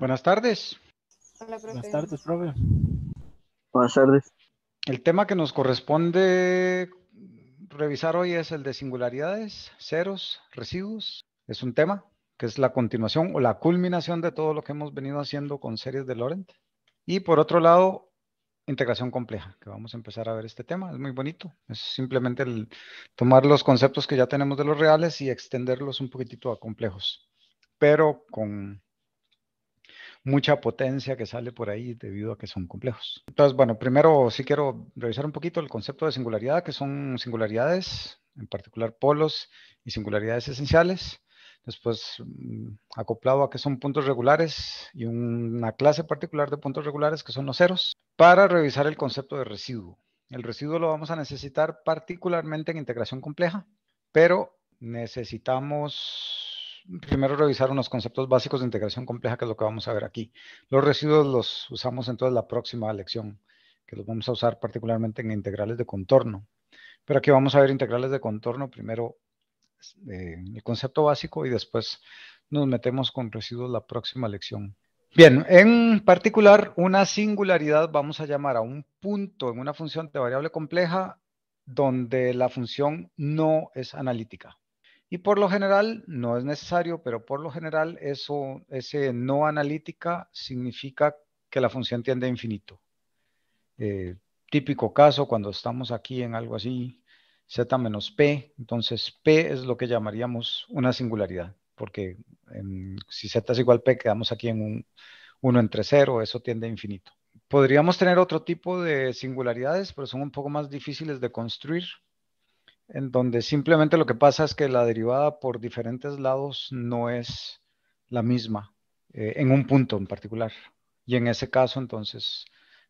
Buenas tardes. Buenas tardes, profe. Buenas tardes. El tema que nos corresponde revisar hoy es el de singularidades, ceros, residuos. Es un tema que es la continuación o la culminación de todo lo que hemos venido haciendo con series de Lorent. Y por otro lado, integración compleja, que vamos a empezar a ver este tema. Es muy bonito. Es simplemente tomar los conceptos que ya tenemos de los reales y extenderlos un poquitito a complejos, pero con mucha potencia que sale por ahí debido a que son complejos. Entonces, bueno, primero sí quiero revisar un poquito el concepto de singularidad, que son singularidades, en particular polos y singularidades esenciales. Después, mm, acoplado a que son puntos regulares y una clase particular de puntos regulares que son los ceros, para revisar el concepto de residuo. El residuo lo vamos a necesitar particularmente en integración compleja, pero necesitamos primero revisar unos conceptos básicos de integración compleja, que es lo que vamos a ver aquí. Los residuos los usamos entonces la próxima lección, que los vamos a usar particularmente en integrales de contorno. Pero aquí vamos a ver integrales de contorno, primero eh, el concepto básico y después nos metemos con residuos la próxima lección. Bien, en particular, una singularidad vamos a llamar a un punto en una función de variable compleja donde la función no es analítica. Y por lo general, no es necesario, pero por lo general, eso, ese no analítica significa que la función tiende a infinito. Eh, típico caso cuando estamos aquí en algo así, z menos p, entonces p es lo que llamaríamos una singularidad, porque si z es igual a p, quedamos aquí en un 1 entre 0, eso tiende a infinito. Podríamos tener otro tipo de singularidades, pero son un poco más difíciles de construir en donde simplemente lo que pasa es que la derivada por diferentes lados no es la misma eh, en un punto en particular. Y en ese caso, entonces,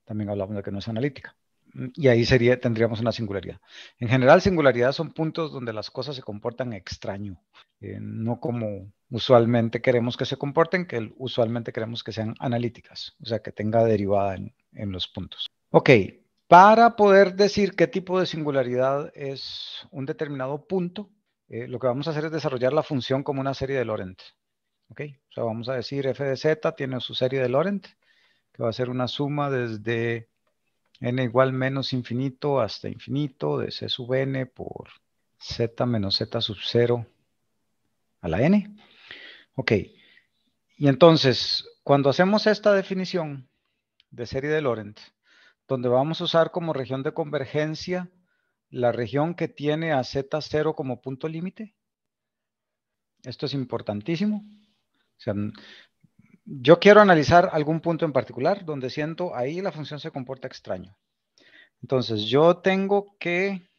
también hablamos de que no es analítica. Mm, y ahí sería, tendríamos una singularidad. En general, singularidades son puntos donde las cosas se comportan extraño, eh, no como usualmente queremos que se comporten, que usualmente queremos que sean analíticas, o sea, que tenga derivada en, en los puntos. Ok, para poder decir qué tipo de singularidad es un determinado punto, eh, lo que vamos a hacer es desarrollar la función como una serie de Lorentz. ¿Ok? O sea, vamos a decir f de z tiene su serie de Lorentz, que va a ser una suma desde n igual menos infinito hasta infinito de c sub n por z menos z sub 0 a la n. Ok. Y entonces, cuando hacemos esta definición de serie de Lorentz, donde vamos a usar como región de convergencia la región que tiene a Z0 como punto límite. Esto es importantísimo. yo quiero analizar algún punto en particular donde siento ahí la función se comporta extraño. Entonces yo tengo que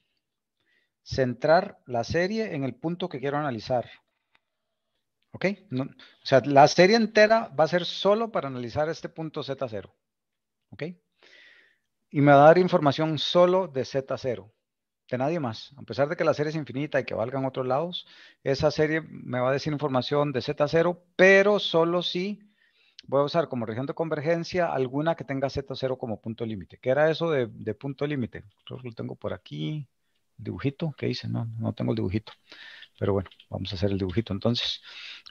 centrar la serie en el punto que quiero analizar. ¿Ok? o sea, la serie entera va a ser solo para analizar este punto Z0. ¿Ok? y me va a dar información solo de Z0, de nadie más. A pesar de que la serie es infinita y que valga otros lados, esa serie me va a decir información de Z0, pero solo si voy a usar como región de convergencia alguna que tenga Z0 como punto límite. ¿Qué era eso de, punto límite? lo tengo por aquí. ¿Dibujito? ¿Qué hice? No, no tengo el dibujito. Pero bueno, vamos a hacer el dibujito entonces.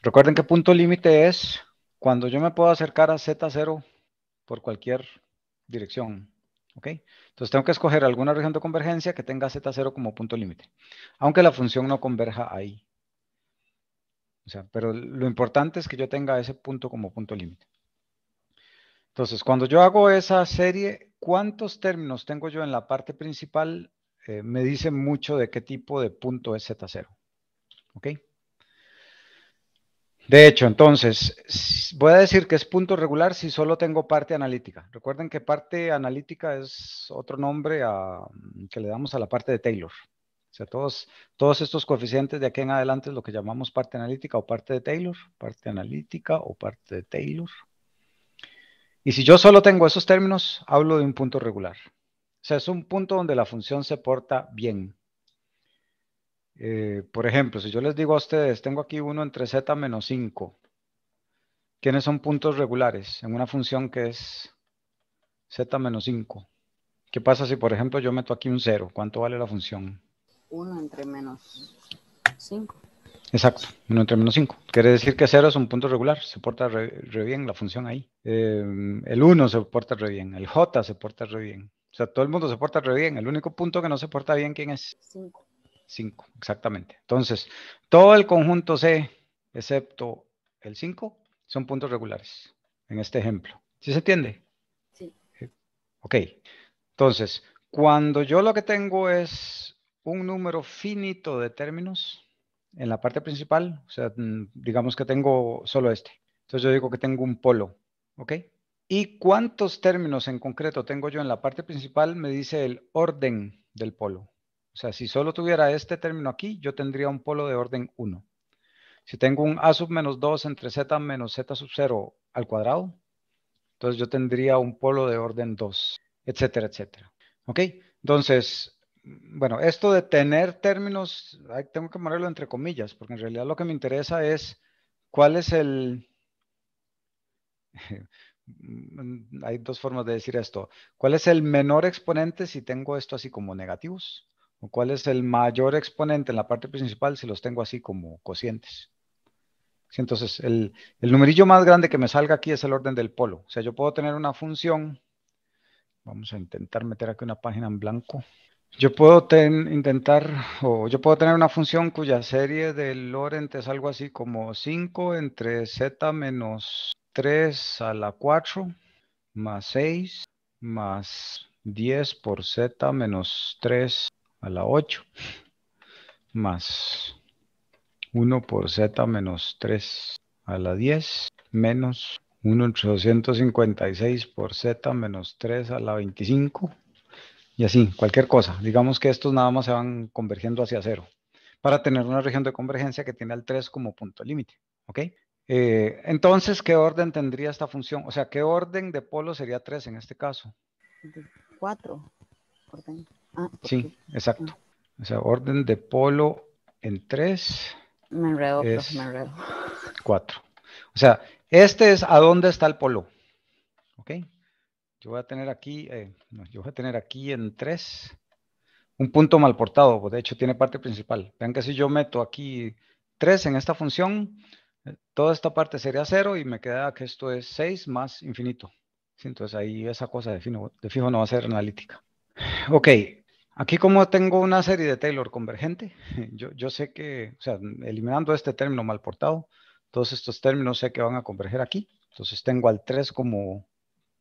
Recuerden que punto límite es cuando yo me puedo acercar a Z0 por cualquier dirección. ¿Ok? Entonces tengo que escoger alguna región de convergencia que tenga Z0 como punto límite, aunque la función no converja ahí. O sea, pero lo importante es que yo tenga ese punto como punto límite. Entonces, cuando yo hago esa serie, ¿cuántos términos tengo yo en la parte principal? Eh, me dice mucho de qué tipo de punto es Z0. ¿Ok? De hecho, entonces, voy a decir que es punto regular si solo tengo parte analítica. Recuerden que parte analítica es otro nombre que le damos a la parte de Taylor. O sea, todos, todos estos coeficientes de aquí en adelante es lo que llamamos parte analítica o parte de Taylor, parte analítica o parte de Taylor. Y si yo solo tengo esos términos, hablo de un punto regular. O sea, es un punto donde la función se porta bien. Eh, por ejemplo, si yo les digo a ustedes, tengo aquí 1 entre z menos 5, ¿quiénes son puntos regulares en una función que es z menos 5? ¿Qué pasa si, por ejemplo, yo meto aquí un 0? ¿Cuánto vale la función? 1 entre menos 5. Exacto, 1 entre menos 5. Quiere decir que 0 es un punto regular, se porta re, bien la función ahí. Eh, el 1 se porta re bien, el j se porta re bien. O sea, todo el mundo se porta re bien. El único punto que no se porta bien, ¿quién es? 5. 5, exactamente. Entonces, todo el conjunto C, excepto el 5, son puntos regulares en este ejemplo. ¿Sí se entiende? Sí. Ok. Entonces, cuando yo lo que tengo es un número finito de términos en la parte principal, o sea, mm, digamos que tengo solo este. Entonces yo digo que tengo un polo, ¿ok? ¿Y cuántos términos en concreto tengo yo en la parte principal? Me dice el orden del polo. O sea, si solo tuviera este término aquí, yo tendría un polo de orden 1. Si tengo un a sub menos 2 entre z menos z sub 0 al cuadrado, entonces yo tendría un polo de orden 2, etcétera, etcétera. ¿Ok? Entonces, bueno, esto de tener términos, tengo que ponerlo entre comillas, porque en realidad lo que me interesa es cuál es el... Hay dos formas de decir esto. ¿Cuál es el menor exponente si tengo esto así como negativos? cuál es el mayor exponente en la parte principal si los tengo así como cocientes. entonces, el, numerillo más grande que me salga aquí es el orden del polo. O sea, yo puedo tener una función. Vamos a intentar meter aquí una página en blanco. Yo puedo intentar, o yo puedo tener una función cuya serie de Lorentz es algo así como 5 entre z menos 3 a la 4 más 6 más 10 por z menos 3 a la 8 más 1 por z menos 3 a la 10 menos 1 por z menos 3 a la 25 y así, cualquier cosa. Digamos que estos nada más se van convergiendo hacia cero para tener una región de convergencia que tiene al 3 como punto límite. ¿Ok? Eh, entonces, ¿qué orden tendría esta función? O sea, ¿qué orden de polo sería 3 en este caso? 4. Ah, sí, exacto. O sea, orden de polo en tres. Me enredo, Cuatro. O sea, este es a dónde está el polo. ¿Ok? Yo voy a tener aquí, eh, yo voy a tener aquí en tres un punto mal portado. Pues, de hecho, tiene parte principal. Vean que si yo meto aquí tres en esta función, eh, toda esta parte sería cero y me queda que esto es 6 más infinito. Entonces ahí esa cosa de, de fijo no va a ser analítica. Ok, Aquí como tengo una serie de Taylor convergente, yo, sé que, o sea, eliminando este término mal portado, todos estos términos sé que van a converger aquí. Entonces tengo al 3 como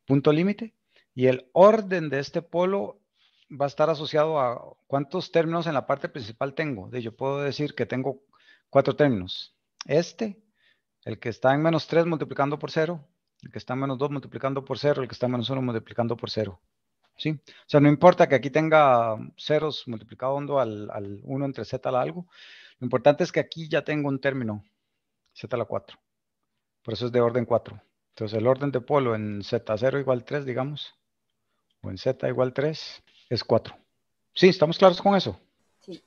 punto límite y el orden de este polo va a estar asociado a cuántos términos en la parte principal tengo. De, yo puedo decir que tengo cuatro términos. Este, el que está en menos 3 multiplicando por 0, el que está en menos 2 multiplicando por 0, el que está en menos 1 multiplicando por 0. ¿sí? O sea, no importa que aquí tenga ceros multiplicado hondo al, al 1 entre z a la algo, lo importante es que aquí ya tengo un término, z a la 4. Por eso es de orden 4. Entonces el orden de polo en z0 igual 3, digamos, o en z igual 3, es 4. ¿Sí? ¿Estamos claros con eso? Sí.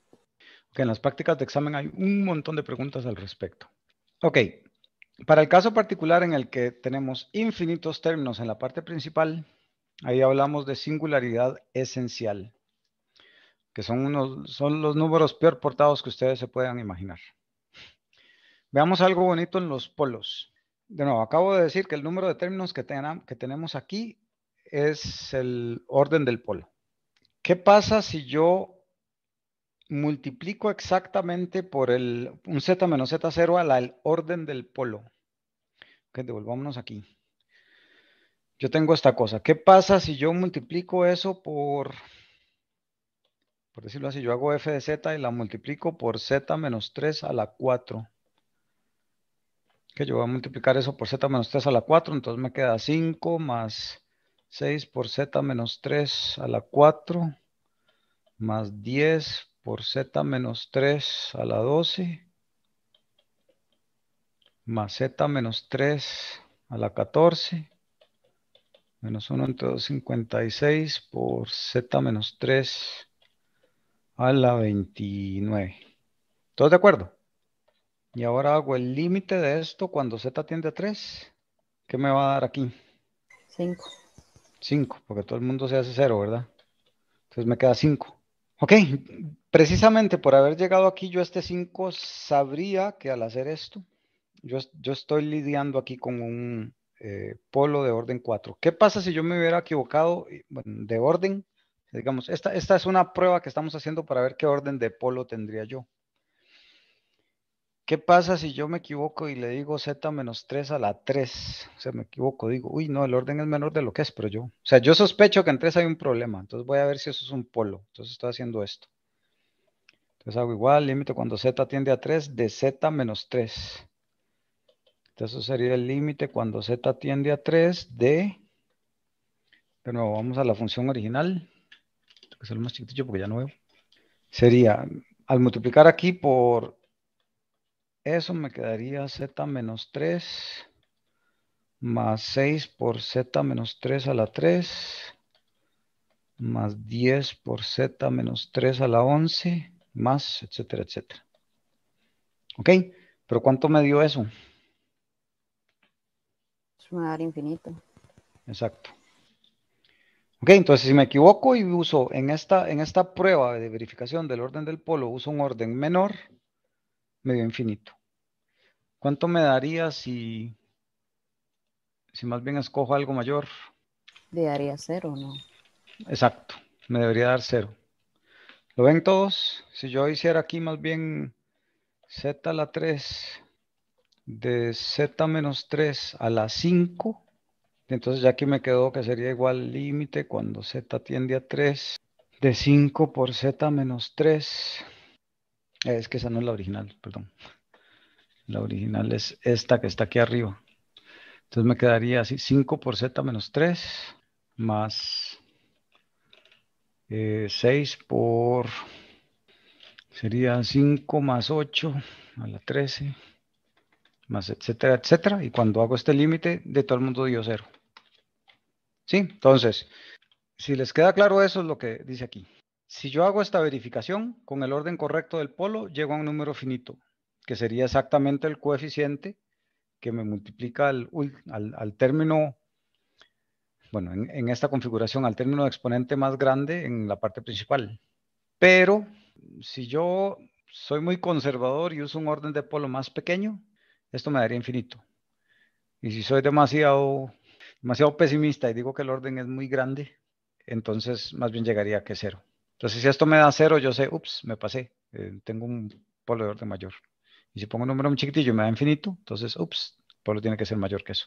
Ok, en las prácticas de examen hay un montón de preguntas al respecto. Ok, para el caso particular en el que tenemos infinitos términos en la parte principal, Ahí hablamos de singularidad esencial, que son, unos, son los números peor portados que ustedes se puedan imaginar. Veamos algo bonito en los polos. De nuevo, acabo de decir que el número de términos que, tenemos aquí es el orden del polo. ¿Qué pasa si yo multiplico exactamente por el, un z menos z0 al, orden del polo? que devolvámonos aquí yo tengo esta cosa. ¿Qué pasa si yo multiplico eso por, por decirlo así, yo hago f de z y la multiplico por z menos 3 a la 4? Que yo voy a multiplicar eso por z menos 3 a la 4, entonces me queda 5 más 6 por z menos 3 a la 4, más 10 por z menos 3 a la 12, más z menos 3 a la 14, Menos 1 entre 2, 56 por z menos 3 a la 29. ¿Todos de acuerdo? Y ahora hago el límite de esto cuando z tiende a 3. ¿Qué me va a dar aquí? 5. 5, porque todo el mundo se hace 0, ¿verdad? Entonces me queda 5. Ok, precisamente por haber llegado aquí yo este 5 sabría que al hacer esto, yo, yo estoy lidiando aquí con un, eh, polo de orden 4. ¿Qué pasa si yo me hubiera equivocado eh, de orden? Digamos, esta, esta es una prueba que estamos haciendo para ver qué orden de polo tendría yo. ¿Qué pasa si yo me equivoco y le digo z-3 menos a la 3? O sea, me equivoco, digo, uy, no, el orden es menor de lo que es, pero yo. O sea, yo sospecho que en 3 hay un problema, entonces voy a ver si eso es un polo. Entonces estoy haciendo esto. Entonces hago igual, límite cuando z tiende a 3 de z menos 3. Entonces sería el límite cuando z tiende a 3 de... De nuevo, vamos a la función original. Que es más chiquitito porque ya no veo. Sería, al multiplicar aquí por eso me quedaría z menos 3 más 6 por z menos 3 a la 3 más 10 por z menos 3 a la 11 más etcétera, etcétera. ¿Ok? ¿Pero cuánto me dio eso? me va a dar infinito. Exacto. Ok, entonces si me equivoco y uso en esta, en esta prueba de verificación del orden del polo, uso un orden menor, me dio infinito. ¿Cuánto me daría si, si más bien escojo algo mayor? Le daría cero, ¿no? Exacto, me debería dar cero. ¿Lo ven todos? Si yo hiciera aquí más bien Z a la 3 de z menos 3 a la 5. Entonces ya aquí me quedó que sería igual límite cuando z tiende a 3 de 5 por z menos 3. Es que esa no es la original, perdón. La original es esta que está aquí arriba. Entonces me quedaría así 5 por z menos 3 más 6 eh, por... Sería 5 más 8 a la 13 más etcétera, etcétera. Y cuando hago este límite, de todo el mundo dio cero. ¿Sí? Entonces, si les queda claro eso es lo que dice aquí. Si yo hago esta verificación con el orden correcto del polo, llego a un número finito, que sería exactamente el coeficiente que me multiplica al, término, bueno, en, en esta configuración, al término de exponente más grande en la parte principal. Pero si yo soy muy conservador y uso un orden de polo más pequeño, esto me daría infinito. Y si soy demasiado, demasiado pesimista y digo que el orden es muy grande, entonces más bien llegaría a que cero. Entonces, si esto me da cero, yo sé, ups, me pasé, eh, tengo un polo de orden mayor. Y si pongo un número muy chiquitillo me da infinito, entonces, ups, el polo tiene que ser mayor que eso.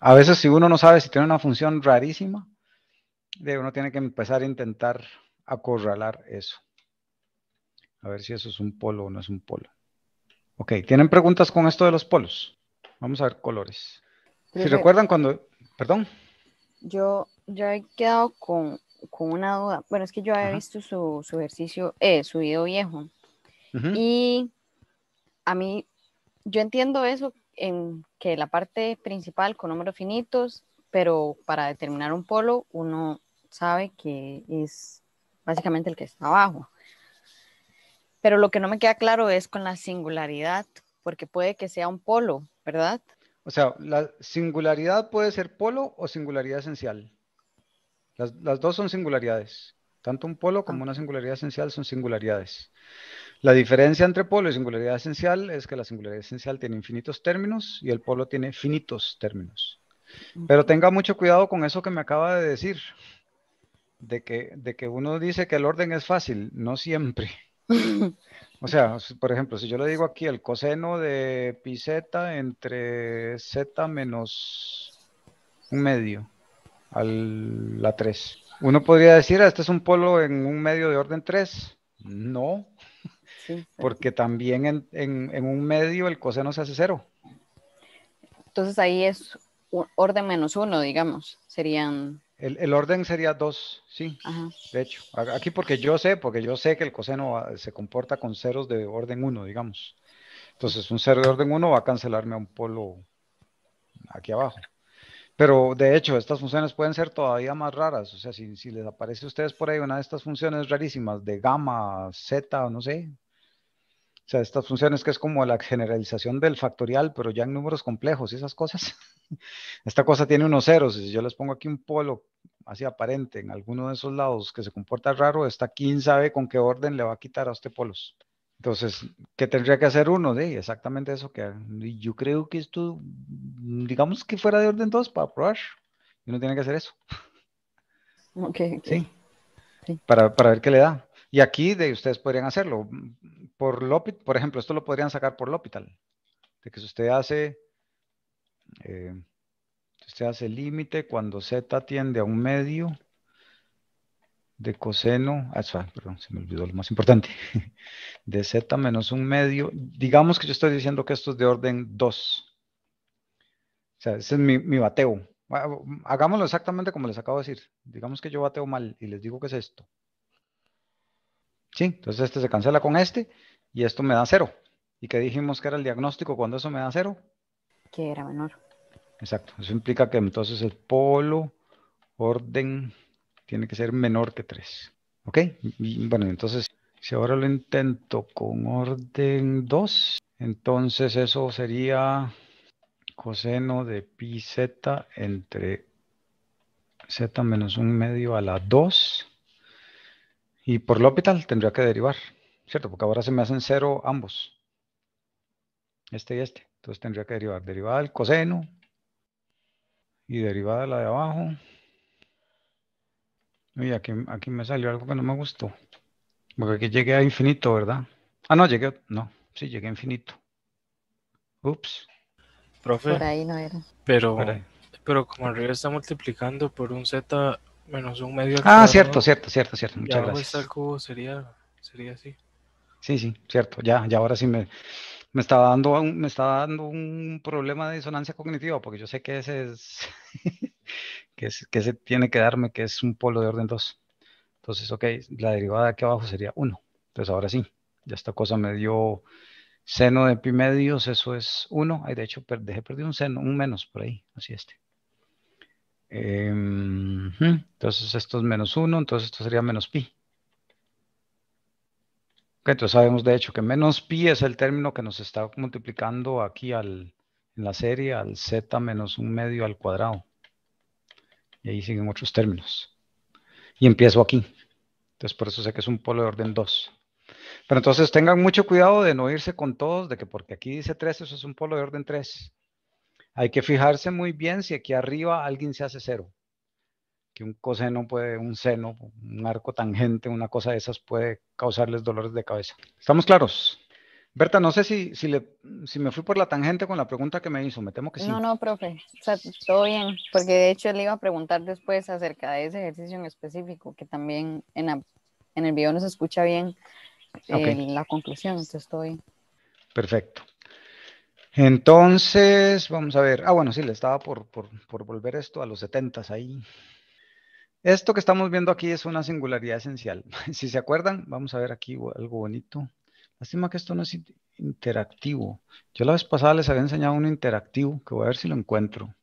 a veces, si uno no sabe si tiene una función rarísima, uno tiene que empezar a intentar acorralar eso. A ver si eso es un polo o no es un polo. Ok, ¿tienen preguntas con esto de los polos? Vamos a ver colores. Si recuerdan cuando... Perdón. Yo, yo he quedado con, una duda. Bueno, es que yo había visto su, ejercicio, eh, su video viejo. Y a mí, yo entiendo eso, en que la parte principal con números finitos, pero para determinar un polo uno sabe que es básicamente el que está abajo. Pero lo que no me queda claro es con la singularidad, porque puede que sea un polo, ¿verdad? O sea, la singularidad puede ser polo o singularidad esencial. Las, dos son singularidades. Tanto un polo como ah. una singularidad esencial son singularidades. La diferencia entre polo y singularidad esencial es que la singularidad esencial tiene infinitos términos y el polo tiene finitos términos. Pero tenga mucho cuidado con eso que me acaba de decir, de que, de que uno dice que el orden es fácil, no siempre. O sea, por ejemplo, si yo le digo aquí el coseno de pi z entre z menos un medio a la 3. Uno podría decir, ah, este es un polo en un medio de orden 3. No, porque también en, en, en, un medio el coseno se hace cero. Entonces ahí es orden menos uno, digamos serían... El, orden sería 2, sí, de hecho. Aquí porque yo sé, porque yo sé que el coseno ah, se comporta con ceros de orden 1, digamos. Entonces un cero de orden 1 va a cancelarme a un polo aquí abajo. Pero de hecho, estas funciones pueden ser todavía más raras. O sea, si, si les aparece a ustedes por ahí una de estas funciones rarísimas de gamma, z, no sé, o sea, estas funciones que es como la generalización del factorial, pero ya en números complejos y esas cosas. Esta cosa tiene unos ceros. Si yo les pongo aquí un polo así aparente en alguno de esos lados que se comporta raro, está quién sabe con qué orden le va a quitar a este polos. Entonces, ¿qué tendría que hacer uno? de exactamente eso que yo creo que esto, mm, digamos que fuera de orden 2 para probar. uno tiene que hacer eso. Ok. Sí. Para, para ver qué le da. Y aquí de ustedes podrían hacerlo por lopit por ejemplo, esto lo podrían sacar por L'Hopital. De que si usted hace, eh, usted hace límite cuando z tiende a un medio de coseno, ah, perdón, se me olvidó lo más importante, de z menos un medio, digamos que yo estoy diciendo que esto es de orden 2. O sea, ese es mi, bateo. Ah, hagámoslo exactamente como les acabo de decir. Digamos que yo bateo mal y les digo que es esto. Sí, entonces este se cancela con este y esto me da cero. ¿Y que dijimos que era el diagnóstico cuando eso me da cero? Que era menor. Exacto. Eso implica que entonces el polo orden tiene que ser menor que 3. ¿Ok? bueno, entonces si ahora lo intento con orden 2, entonces eso sería coseno de pi z entre z menos un medio a la 2. Y por L'Hopital tendría que derivar. ¿Cierto? Porque ahora se me hacen cero ambos. Este y este. Entonces tendría que derivar. Derivada del coseno. Y derivada de la de abajo. Y aquí, aquí me salió algo que no me gustó. Porque aquí llegué a infinito, ¿verdad? Ah, no, llegué. No, sí, llegué a infinito. Ups. Profe. Por ahí no era. Pero, pero como arriba está multiplicando por un z menos un medio. Ah, cierto, cierto, cierto, cierto. Muchas gracias. Está el cubo sería, sería así. Sí, sí, cierto. Ya, ya ahora sí me, estaba dando un, me estaba dando un problema de disonancia cognitiva, porque yo sé que ese es, que, es, tiene que darme, que es un polo de orden 2. Entonces, ok, la derivada de aquí abajo sería 1. Entonces pues ahora sí, ya esta cosa me dio seno de pi medios, eso es 1. De hecho, dejé perdido un seno, un menos por ahí, así este. Em, entonces esto es menos 1, entonces esto sería menos pi. Entonces sabemos de hecho que menos pi es el término que nos está multiplicando aquí en la serie al z menos un medio al cuadrado. Y ahí siguen otros términos. Y empiezo aquí. Entonces por eso sé que es un polo de orden 2. Pero entonces tengan mucho cuidado de no irse con todos, de que porque aquí dice 3, eso es un polo de orden 3. Hay que fijarse muy bien si aquí arriba alguien se hace 0 un coseno puede, un seno, un arco tangente, una cosa de esas puede causarles dolores de cabeza. ¿Estamos claros? Berta, no sé si, si, le, si me fui por la tangente con la pregunta que me hizo, me temo que sí. No, no, profe, todo bien, porque de hecho le iba a preguntar después acerca de ese ejercicio en específico, que también en, el video no se escucha bien eh, la conclusión, entonces estoy... Perfecto. Entonces, vamos a ver. Ah, bueno, sí, le estaba por, por, por volver esto a los setentas, ahí. Esto que estamos viendo aquí es una singularidad esencial. Si se acuerdan, vamos a ver aquí algo bonito. Lástima que esto no es interactivo. Yo la vez pasada les había enseñado un interactivo, que voy a ver si lo encuentro.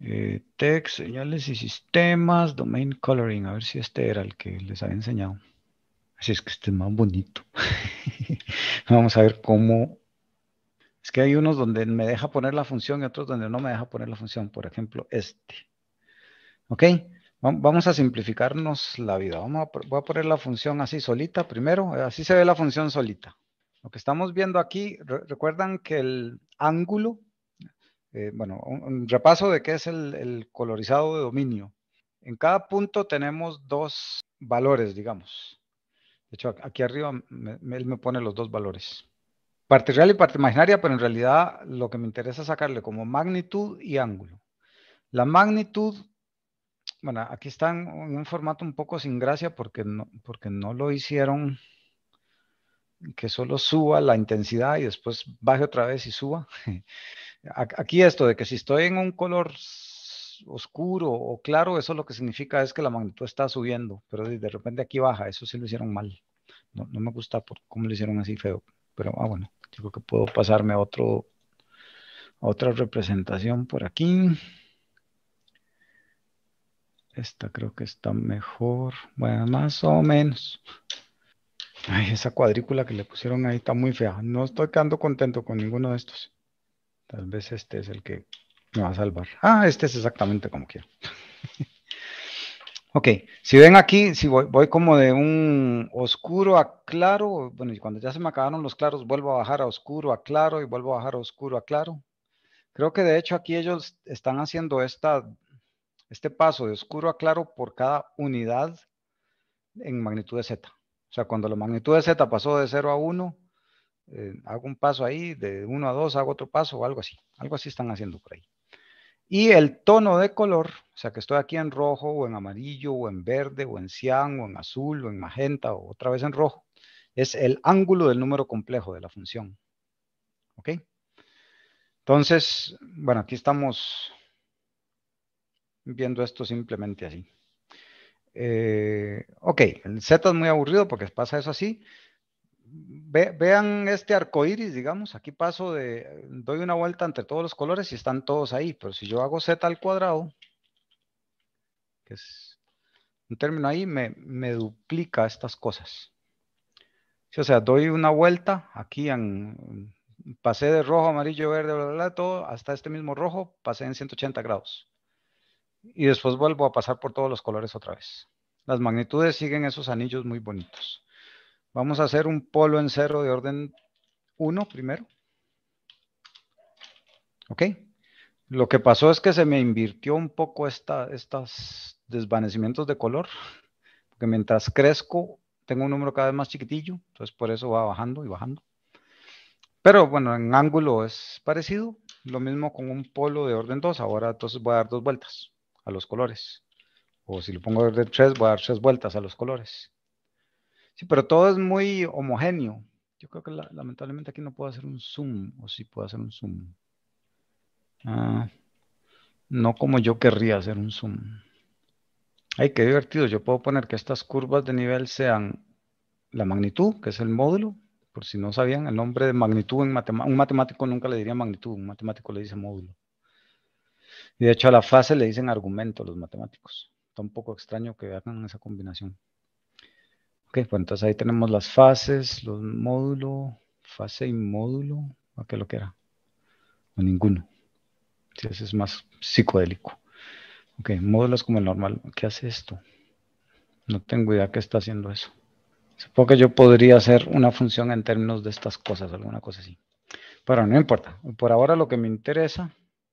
Eh, text, señales y sistemas, domain coloring. A ver si este era el que les había enseñado. Así es que este es más bonito. Vamos a ver cómo... Es que hay unos donde me deja poner la función y otros donde no me deja poner la función. Por ejemplo, este. ¿Ok? Vamos a simplificarnos la vida. Vamos voy a poner la función así solita primero. Eh, así se ve la función solita. Lo que estamos viendo aquí, recuerdan que el ángulo, eh, bueno, un, repaso de qué es el, colorizado de dominio. En cada punto tenemos dos valores, digamos. De hecho, aquí arriba él me pone los dos valores. Parte real y parte imaginaria, pero en realidad lo que me interesa es sacarle como magnitud y ángulo. La magnitud bueno, aquí están en un formato un poco sin gracia porque no, porque no lo hicieron que solo suba la intensidad y después baje otra vez y suba. Aquí esto de que si estoy en un color oscuro o claro, eso lo que significa es que la magnitud está subiendo, pero de repente aquí baja, eso sí lo hicieron mal. No, me gusta por cómo lo hicieron así feo, pero ah, bueno, yo creo que puedo pasarme a otro, a otra representación por aquí. Esta creo que está mejor. Bueno, más o menos. Ay, esa cuadrícula que le pusieron ahí está muy fea. No estoy quedando contento con ninguno de estos. Tal vez este es el que me va a salvar. Ah, este es exactamente como quiero. ok, si ven aquí, si voy, voy, como de un oscuro a claro, bueno, y cuando ya se me acabaron los claros, vuelvo a bajar a oscuro a claro y vuelvo a bajar a oscuro a claro. Creo que de hecho aquí ellos están haciendo esta este paso de oscuro a claro por cada unidad en magnitud de z. O sea, cuando la magnitud de z pasó de 0 a 1, eh, hago un paso ahí, de 1 a 2 hago otro paso o algo así. Algo así están haciendo por ahí. Y el tono de color, o sea, que estoy aquí en rojo o en amarillo o en verde o en cian o en azul o en magenta o otra vez en rojo, es el ángulo del número complejo de la función. ¿Ok? Entonces, bueno, aquí estamos viendo esto simplemente así. Eh, ok, el Z es muy aburrido porque pasa eso así. vean este arco iris, digamos. Aquí paso de. Doy una vuelta entre todos los colores y están todos ahí. Pero si yo hago Z al cuadrado, que es un término ahí, me, duplica estas cosas. o sea, doy una vuelta aquí en. Pasé de rojo, amarillo, verde, bla, bla, bla, todo hasta este mismo rojo, pasé en 180 grados y después vuelvo a pasar por todos los colores otra vez. Las magnitudes siguen esos anillos muy bonitos. Vamos a hacer un polo en cero de orden 1 primero. ¿Ok? Lo que pasó es que se me invirtió un poco estos desvanecimientos de color, porque mientras crezco tengo un número cada vez más chiquitillo, entonces por eso va bajando y bajando. Pero bueno, en ángulo es parecido, lo mismo con un polo de orden 2, ahora entonces voy a dar dos vueltas a los colores. O si lo pongo de tres, voy a dar tres vueltas a los colores. Sí, pero todo es muy homogéneo. Yo creo que lamentablemente aquí no puedo hacer un zoom, o si puedo hacer un zoom. Ah, no como yo querría hacer un zoom. Ay, qué divertido. Yo puedo poner que estas curvas de nivel sean la magnitud, que es el módulo. Por si no sabían, el nombre de magnitud en un matemático nunca le diría magnitud, un matemático le dice módulo. Y de hecho a la fase le dicen argumento los matemáticos. Está un poco extraño que vean esa combinación. Ok, pues entonces ahí tenemos las fases, los módulos, fase y módulo, o qué lo que era? O ninguno. Si ese es más psicodélico. Ok, módulos como el normal. ¿Qué hace esto? No tengo idea qué está haciendo eso. Supongo que yo podría hacer una función en términos de estas cosas, alguna cosa así. Pero no importa. Por ahora lo que me interesa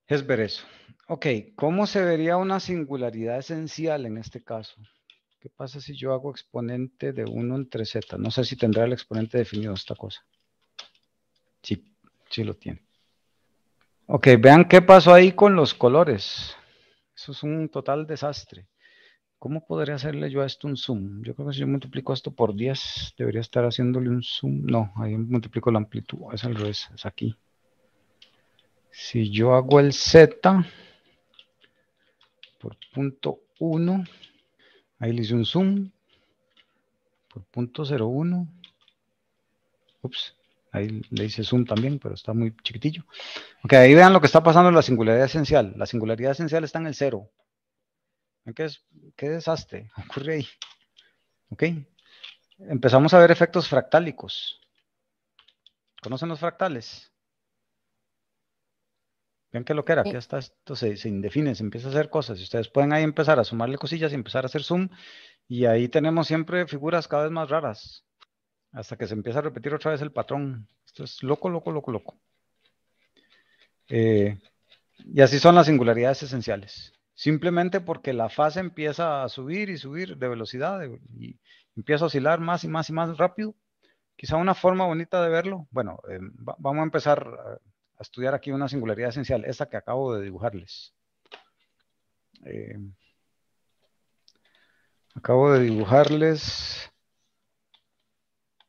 es ver eso. Ok, ¿cómo se vería una singularidad esencial en este caso? ¿Qué pasa si yo hago exponente de 1 entre z? No sé si tendrá el exponente definido esta cosa. Sí, sí lo tiene. Ok, vean qué pasó ahí con los colores. Eso es un total desastre. ¿Cómo podría hacerle yo a esto un zoom? Yo creo que si yo multiplico esto por 10, debería estar haciéndole un zoom. No, ahí multiplico la amplitud. Es al revés, es aquí. Si yo hago el z, por punto 1, ahí le hice un zoom, por punto 01, ups, ahí le hice zoom también, pero está muy chiquitillo. Ok, ahí vean lo que está pasando en la singularidad esencial. La singularidad esencial está en el 0. ¿Qué, qué desastre ocurre ahí? Ok, empezamos a ver efectos fractálicos. ¿Conocen los fractales? ¿Ven qué lo que era, que hasta esto se, indefine, se empieza a hacer cosas. Y ustedes pueden ahí empezar a sumarle cosillas y empezar a hacer zoom. Y ahí tenemos siempre figuras cada vez más raras. Hasta que se empieza a repetir otra vez el patrón. Esto es loco, loco, loco, loco. Eh, y así son las singularidades esenciales. Simplemente porque la fase empieza a subir y subir de velocidad y empieza a oscilar más y más y más rápido. Quizá una forma bonita de verlo. Bueno, em, vamos a empezar eh, a estudiar aquí una singularidad esencial, esta que acabo de dibujarles. Eh, acabo de dibujarles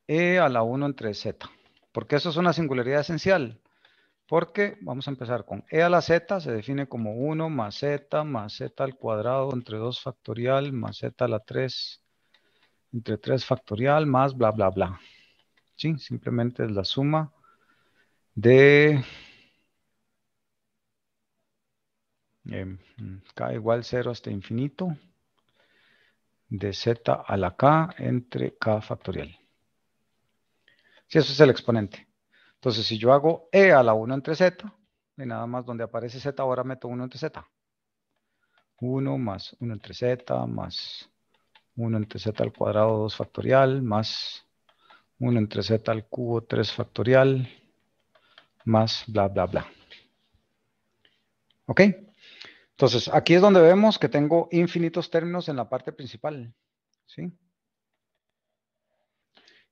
E a la 1 entre Z. porque eso es una singularidad esencial? Porque vamos a empezar con E a la Z, se define como 1 más Z más Z al cuadrado entre 2 factorial más Z a la 3 entre 3 factorial más bla bla bla. ¿Sí? Simplemente es la suma de em, mm, k igual 0 hasta infinito de z a la k entre k factorial. Si eso es el exponente. Entonces, si yo hago e a la 1 entre z, y nada más donde aparece z, ahora meto 1 entre z. 1 más 1 entre z, más 1 entre z al cuadrado 2 factorial, más 1 entre z al cubo 3 factorial, más bla, bla, bla. ¿Ok? Entonces, aquí es donde vemos que tengo infinitos términos en la parte principal. ¿Sí?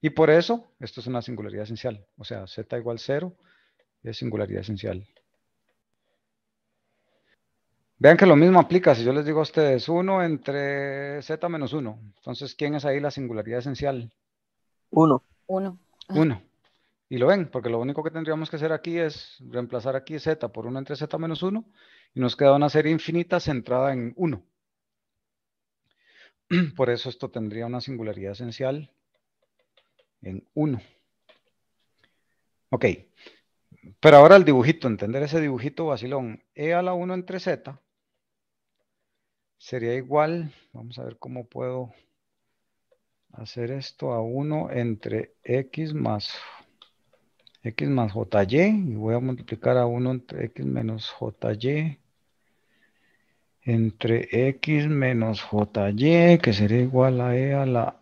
Y por eso, esto es una singularidad esencial. O sea, z igual 0 es singularidad esencial. Vean que lo mismo aplica. Si yo les digo a ustedes 1 entre z menos 1. Entonces, ¿quién es ahí la singularidad esencial? 1. 1. 1. Y lo ven, porque lo único que tendríamos que hacer aquí es reemplazar aquí z por 1 entre z menos 1 y nos queda una serie infinita centrada en 1. Por eso esto tendría una singularidad esencial en 1. Ok, pero ahora el dibujito, entender ese dibujito vacilón. E a la 1 entre z sería igual, vamos a ver cómo puedo hacer esto a 1 entre x más x más jy, y voy a multiplicar a 1 entre x menos jy, entre x menos jy, que sería igual a e a la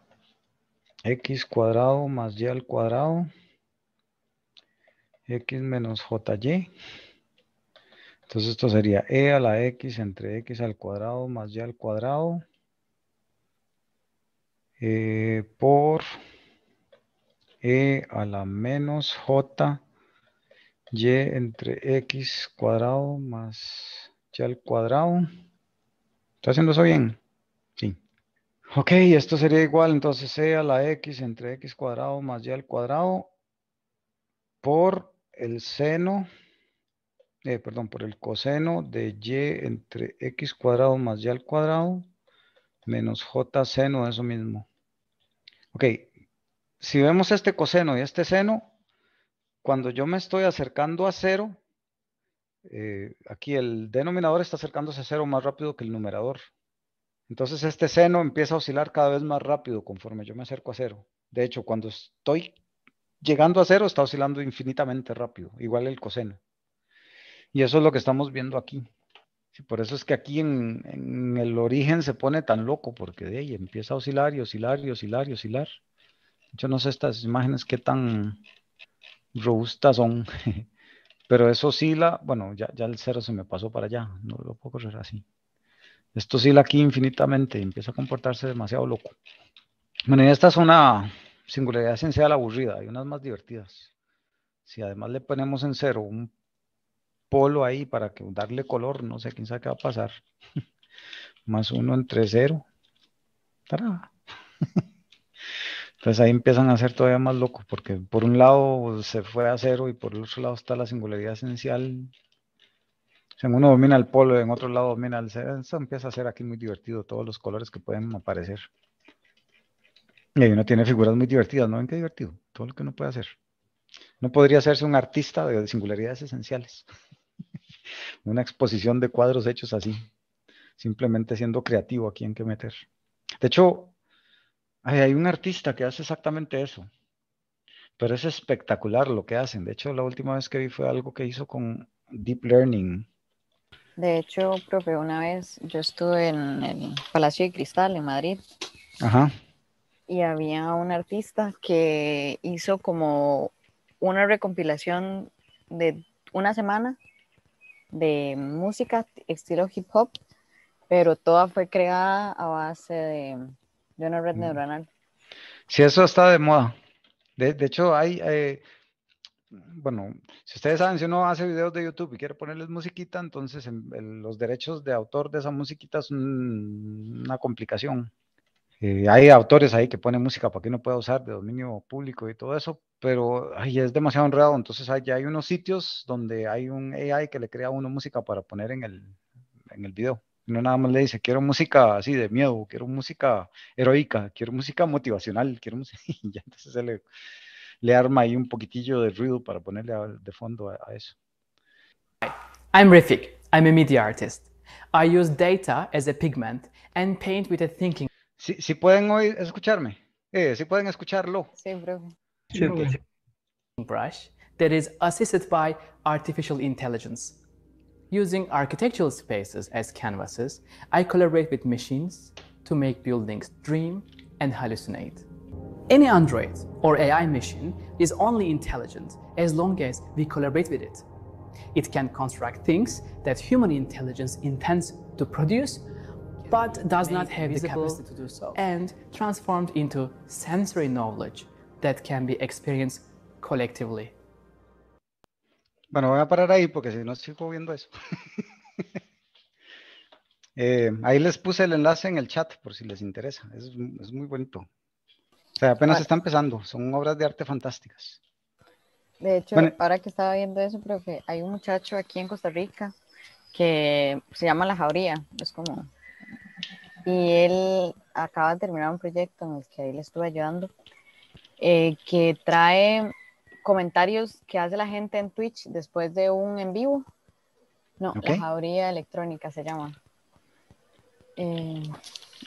x cuadrado más y al cuadrado, x menos jy. Entonces esto sería e a la x entre x al cuadrado más y al cuadrado eh, por e a la menos j y entre x cuadrado más y al cuadrado. ¿Está haciendo eso bien? Sí. Ok, esto sería igual entonces e a la x entre x cuadrado más y al cuadrado por el seno, eh, perdón, por el coseno de y entre x cuadrado más y al cuadrado menos j seno de eso mismo. Ok, si vemos este coseno y este seno, cuando yo me estoy acercando a cero, eh, aquí el denominador está acercándose a cero más rápido que el numerador. Entonces este seno empieza a oscilar cada vez más rápido conforme yo me acerco a cero. De hecho, cuando estoy llegando a cero, está oscilando infinitamente rápido, igual el coseno. Y eso es lo que estamos viendo aquí. por eso es que aquí en, en, el origen se pone tan loco, porque de ahí empieza a oscilar y oscilar y oscilar y oscilar. Yo no sé estas imágenes qué tan robustas son, pero eso oscila, bueno, ya, ya el cero se me pasó para allá, no lo puedo correr así. Esto oscila aquí infinitamente, empieza a comportarse demasiado loco. Bueno, y esta es una singularidad esencial aburrida, hay unas más divertidas. Si además le ponemos en cero un polo ahí para que darle color, no sé quién sabe qué va a pasar. Más uno entre cero. Entonces ahí empiezan a ser todavía más locos, porque por un lado se fue a cero y por el otro lado está la singularidad esencial. O uno domina el polo y en otro lado domina el cero. empieza a ser aquí muy divertido, todos los colores que pueden aparecer. Y ahí uno tiene figuras muy divertidas, ¿no ven qué divertido? Todo lo que uno puede hacer. No podría hacerse un artista de singularidades esenciales. Una exposición de cuadros hechos así. Simplemente siendo creativo Aquí en qué meter. De hecho, hay un artista que hace exactamente eso, pero es espectacular lo que hacen. De hecho, la última vez que vi fue algo que hizo con Deep Learning. De hecho, profe, una vez yo estuve en el Palacio de Cristal en Madrid. Ajá. Y había un artista que hizo como una recompilación de una semana de música estilo hip hop, pero toda fue creada a base de de una red Sí, eso está de moda. De, hecho, hay, eh, bueno, si ustedes saben, si uno hace videos de YouTube y quiere ponerles musiquita, entonces los derechos de autor de esa musiquita es una complicación. Eh, hay autores ahí que ponen música para que uno pueda usar de dominio público y todo eso, pero ay, es demasiado enredado. Entonces hay, hay unos sitios donde hay un AI que le crea una uno música para poner en el, en el video. No nada más le dice, quiero música así de miedo, quiero música heroica, quiero música motivacional, quiero música... Y entonces se le, arma ahí un poquitillo de ruido para ponerle de fondo a, eso. I'm Rifik. I'm a media artist. I use data as a pigment and paint with a thinking. Si si pueden oír, escucharme. Eh, pueden escucharlo. Sí, bro. Brush that is assisted by artificial intelligence. Using architectural spaces as canvases, I collaborate with machines to make buildings dream and hallucinate. Any Android or AI machine is only intelligent as long as we collaborate with it. It can construct things that human intelligence intends to produce, but does not have the capacity to do so, and transformed into sensory knowledge that can be experienced collectively. Bueno, voy a parar ahí porque si no sigo viendo eso. Eh, ahí les puse el enlace en el chat por si les interesa. Es, muy bonito. O sea, apenas ah. está empezando. Son obras de arte fantásticas. De hecho, ahora que estaba viendo eso, creo que hay un muchacho aquí en Costa Rica que se llama La Jauría. Es como... Y él acaba de terminar un proyecto en el que ahí le estuve ayudando, eh, que trae comentarios que hace la gente en Twitch después de un en vivo. No, la electrónica se llama. Eh,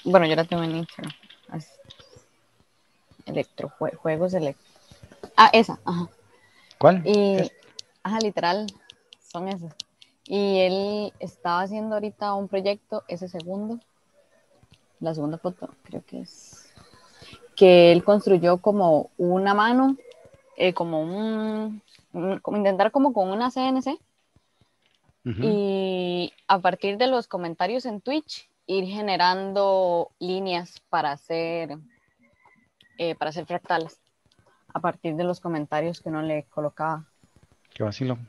bueno, yo la tengo en Instagram. electrojuegos juegos electro. Ah, esa, ajá. ¿Cuál? Y, ajá, literal, son esas. Y él estaba haciendo ahorita un proyecto, ese segundo, la segunda foto, creo que es, que él construyó como una mano eh, como un, intentar como con una CNC y a partir de los comentarios en Twitch ir generando líneas para hacer eh, para hacer fractales a partir de los comentarios que uno le colocaba. Qué vacilo.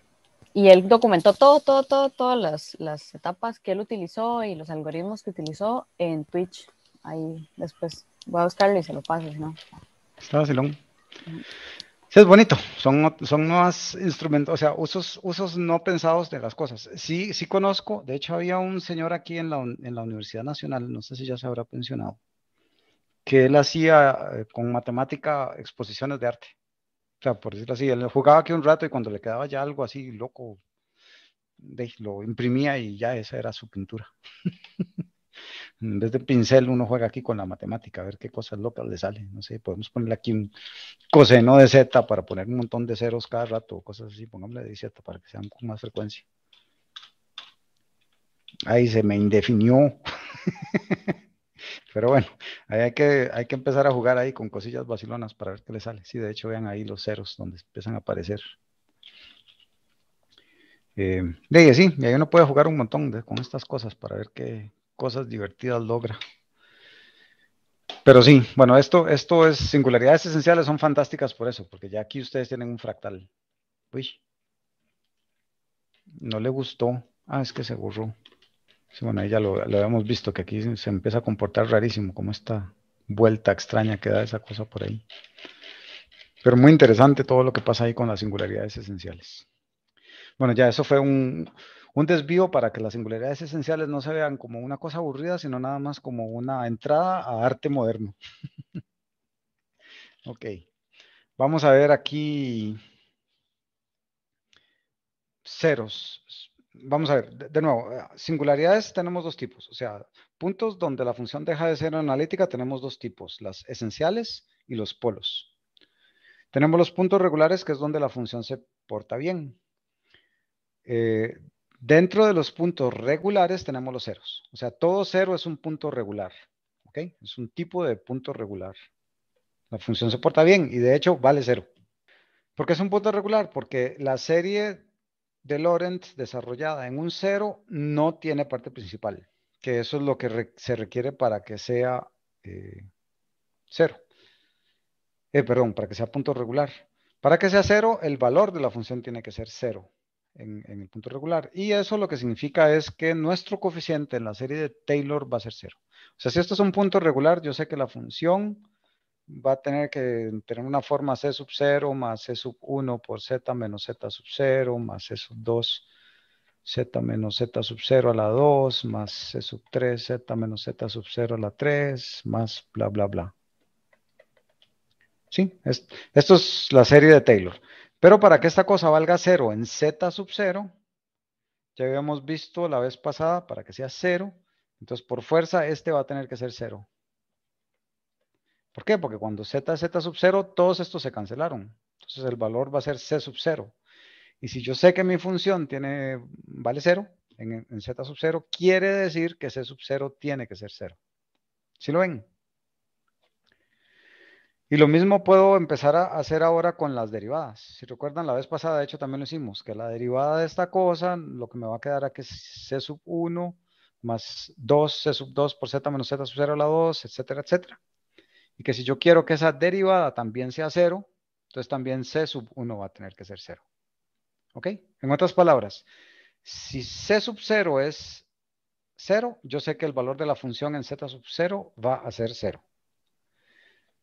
Y él documentó todo, todo, todo, todas las, etapas que él utilizó y los algoritmos que utilizó en Twitch. Ahí después voy a buscarlo y se lo paso, ¿no? Está vacilón es bonito. Son, son nuevos instrumentos, o sea, usos, usos no pensados de las cosas. Sí, sí conozco. De hecho, había un señor aquí en la, en la Universidad Nacional, no sé si ya se habrá pensionado, que él hacía eh, con matemática exposiciones de arte. O sea, por decirlo así, él jugaba aquí un rato y cuando le quedaba ya algo así loco, lo imprimía y ya esa era su pintura. En vez de pincel, uno juega aquí con la matemática, a ver qué cosas locas le sale. No sé, podemos ponerle aquí un coseno de z para poner un montón de ceros cada rato, cosas así, pongámosle de z para que sean con más frecuencia. Ahí se me indefinió. Pero bueno, hay que, hay que empezar a jugar ahí con cosillas vacilonas para ver qué le sale. Sí, de hecho, vean ahí los ceros donde empiezan a aparecer. de eh, ahí sí, y ahí uno puede jugar un montón con estas cosas para ver qué, cosas divertidas logra. Pero sí, bueno, esto, esto es, singularidades esenciales son fantásticas por eso, porque ya aquí ustedes tienen un fractal. Uy, no le gustó. Ah, es que se borró. Sí, bueno, ahí ya lo, lo habíamos visto, que aquí se empieza a comportar rarísimo, como esta vuelta extraña que da esa cosa por ahí. Pero muy interesante todo lo que pasa ahí con las singularidades esenciales. Bueno, ya eso fue un, un desvío para que las singularidades esenciales no se vean como una cosa aburrida, sino nada más como una entrada a arte moderno. ok, vamos a ver aquí ceros. Vamos a ver, de, nuevo, eh, singularidades tenemos dos tipos, o sea, puntos donde la función deja de ser analítica tenemos dos tipos, las esenciales y los polos. Tenemos los puntos regulares, que es donde la función se porta bien. Eh, Dentro de los puntos regulares tenemos los ceros. O sea, todo cero es un punto regular. ¿Ok? Es un tipo de punto regular. La función se porta bien y de hecho vale cero. ¿Por qué es un punto regular? Porque la serie de Lorentz desarrollada en un cero no tiene parte principal, que eso es lo que se requiere para que sea eh, cero. Eh, perdón, para que sea punto regular. Para que sea cero, el valor de la función tiene que ser cero en, el punto regular. Y eso lo que significa es que nuestro coeficiente en la serie de Taylor va a ser 0. O sea, si esto es un punto regular, yo sé que la función va a tener que tener una forma c sub 0 más c sub 1 por z menos z sub 0 más c sub 2 z menos z sub 0 a la 2 más c sub 3 z menos z sub 0 a la 3 más bla bla bla. Sí, esto es la serie de Taylor. Pero para que esta cosa valga cero en z sub 0, ya habíamos visto la vez pasada, para que sea cero, entonces por fuerza este va a tener que ser cero. ¿Por qué? Porque cuando z z sub 0, todos estos se cancelaron. Entonces el valor va a ser c sub 0. Y si yo sé que mi función tiene, vale cero, en, z sub 0, quiere decir que c sub 0 tiene que ser cero. ¿Sí lo ven? Y lo mismo puedo empezar a hacer ahora con las derivadas. Si recuerdan, la vez pasada, de hecho, también lo hicimos, que la derivada de esta cosa, lo que me va a quedar aquí es C sub 1 más 2, C sub 2 por Z menos Z sub 0 a la 2, etcétera, etcétera. Y que si yo quiero que esa derivada también sea 0, entonces también C sub 1 va a tener que ser 0. ¿Ok? En otras palabras, si C sub 0 es 0, yo sé que el valor de la función en Z sub 0 va a ser 0.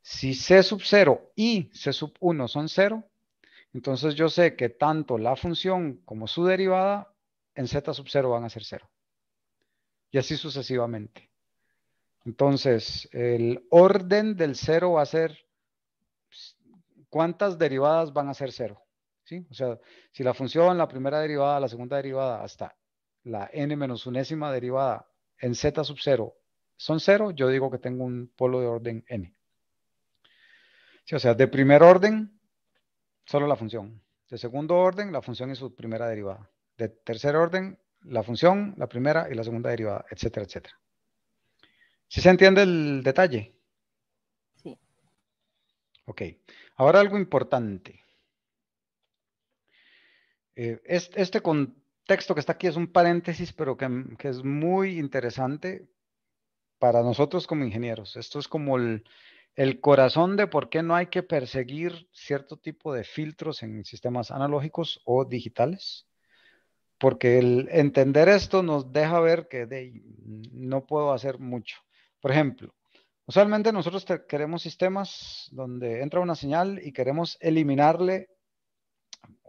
Si C sub 0 y C sub 1 son 0, entonces yo sé que tanto la función como su derivada en Z sub 0 van a ser 0. Y así sucesivamente. Entonces, el orden del cero va a ser pues, cuántas derivadas van a ser 0. O sea, si la función, la primera derivada, la segunda derivada, hasta la n menos unésima derivada en z sub 0 son 0, yo digo que tengo un polo de orden n o sea, de primer orden, solo la función. De segundo orden, la función y su primera derivada. De tercer orden, la función, la primera y la segunda derivada, etcétera, etcétera. ¿Sí se entiende el detalle? Sí. Ok. Ahora algo importante. Eh, este, contexto que está aquí es un paréntesis, pero que es muy interesante para nosotros como ingenieros. Esto es como el, el corazón de por qué no hay que perseguir cierto tipo de filtros en sistemas analógicos o digitales, porque el entender esto nos deja ver que no puedo hacer mucho. Por ejemplo, usualmente nosotros queremos sistemas donde entra una señal y queremos eliminarle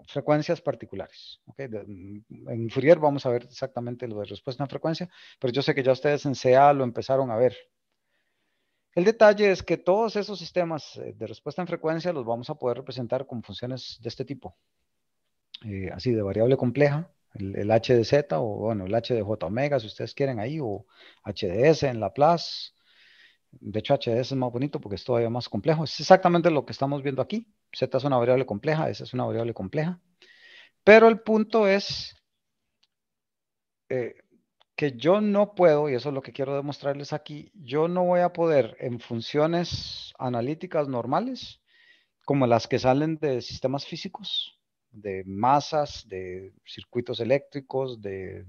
frecuencias particulares. Mm, en Fourier vamos a ver exactamente lo de respuesta en frecuencia, pero yo sé que ya ustedes en CA lo empezaron a ver. El detalle es que todos esos sistemas eh, de respuesta en frecuencia los vamos a poder representar con funciones de este tipo, eh, así de variable compleja, el, h de z o bueno, el h de j omega si ustedes quieren ahí, o HDS de s en Laplace. De hecho, h es más bonito porque es todavía más complejo. Es exactamente lo que estamos viendo aquí. z es una variable compleja, s es una variable compleja. Pero el punto es eh, que yo no puedo, y eso es lo que quiero demostrarles aquí, yo no voy a poder en funciones analíticas normales, como las que salen de sistemas físicos, de masas, de circuitos eléctricos, de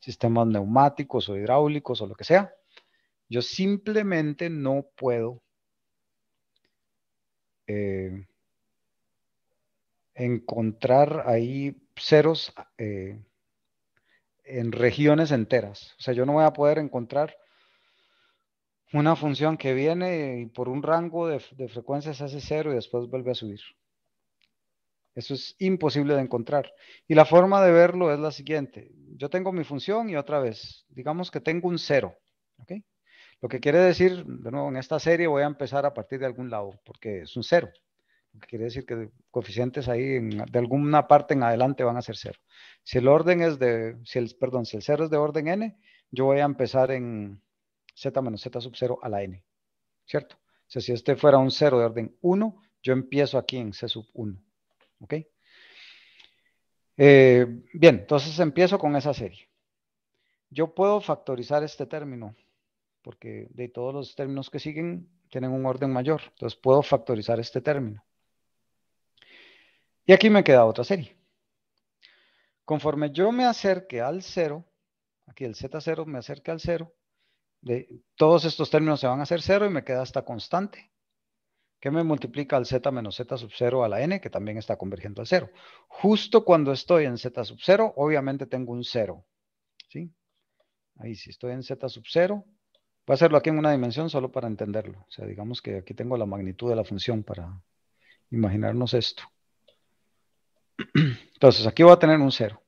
sistemas neumáticos o hidráulicos o lo que sea, yo simplemente no puedo eh, encontrar ahí ceros. Eh, en regiones enteras. O sea, yo no voy a poder encontrar una función que viene y por un rango de, frecuencias hace cero y después vuelve a subir. Eso es imposible de encontrar. Y la forma de verlo es la siguiente. Yo tengo mi función y otra vez, digamos que tengo un cero. Lo que quiere decir, de nuevo, en esta serie voy a empezar a partir de algún lado, porque es un cero quiere decir que coeficientes ahí de alguna parte en adelante van a ser cero. Si el orden es de, si el, perdón, si el cero es de orden n, yo voy a empezar en z menos z sub 0 a la n, ¿cierto? O sea, si este fuera un cero de orden 1, yo empiezo aquí en c sub 1, ¿ok? Eh, bien, entonces empiezo con esa serie. Yo puedo factorizar este término, porque de todos los términos que siguen tienen un orden mayor, entonces puedo factorizar este término. Y aquí me queda otra serie. Conforme yo me acerque al cero, aquí el Z0 me acerque al cero, de, todos estos términos se van a hacer cero y me queda esta constante, que me multiplica al z menos z sub 0 a la n, que también está convergiendo al cero. Justo cuando estoy en z sub 0, obviamente tengo un cero. ¿sí? Ahí si estoy en z sub 0, voy a hacerlo aquí en una dimensión solo para entenderlo. O sea, digamos que aquí tengo la magnitud de la función para imaginarnos esto. Entonces, aquí voy a tener un cero.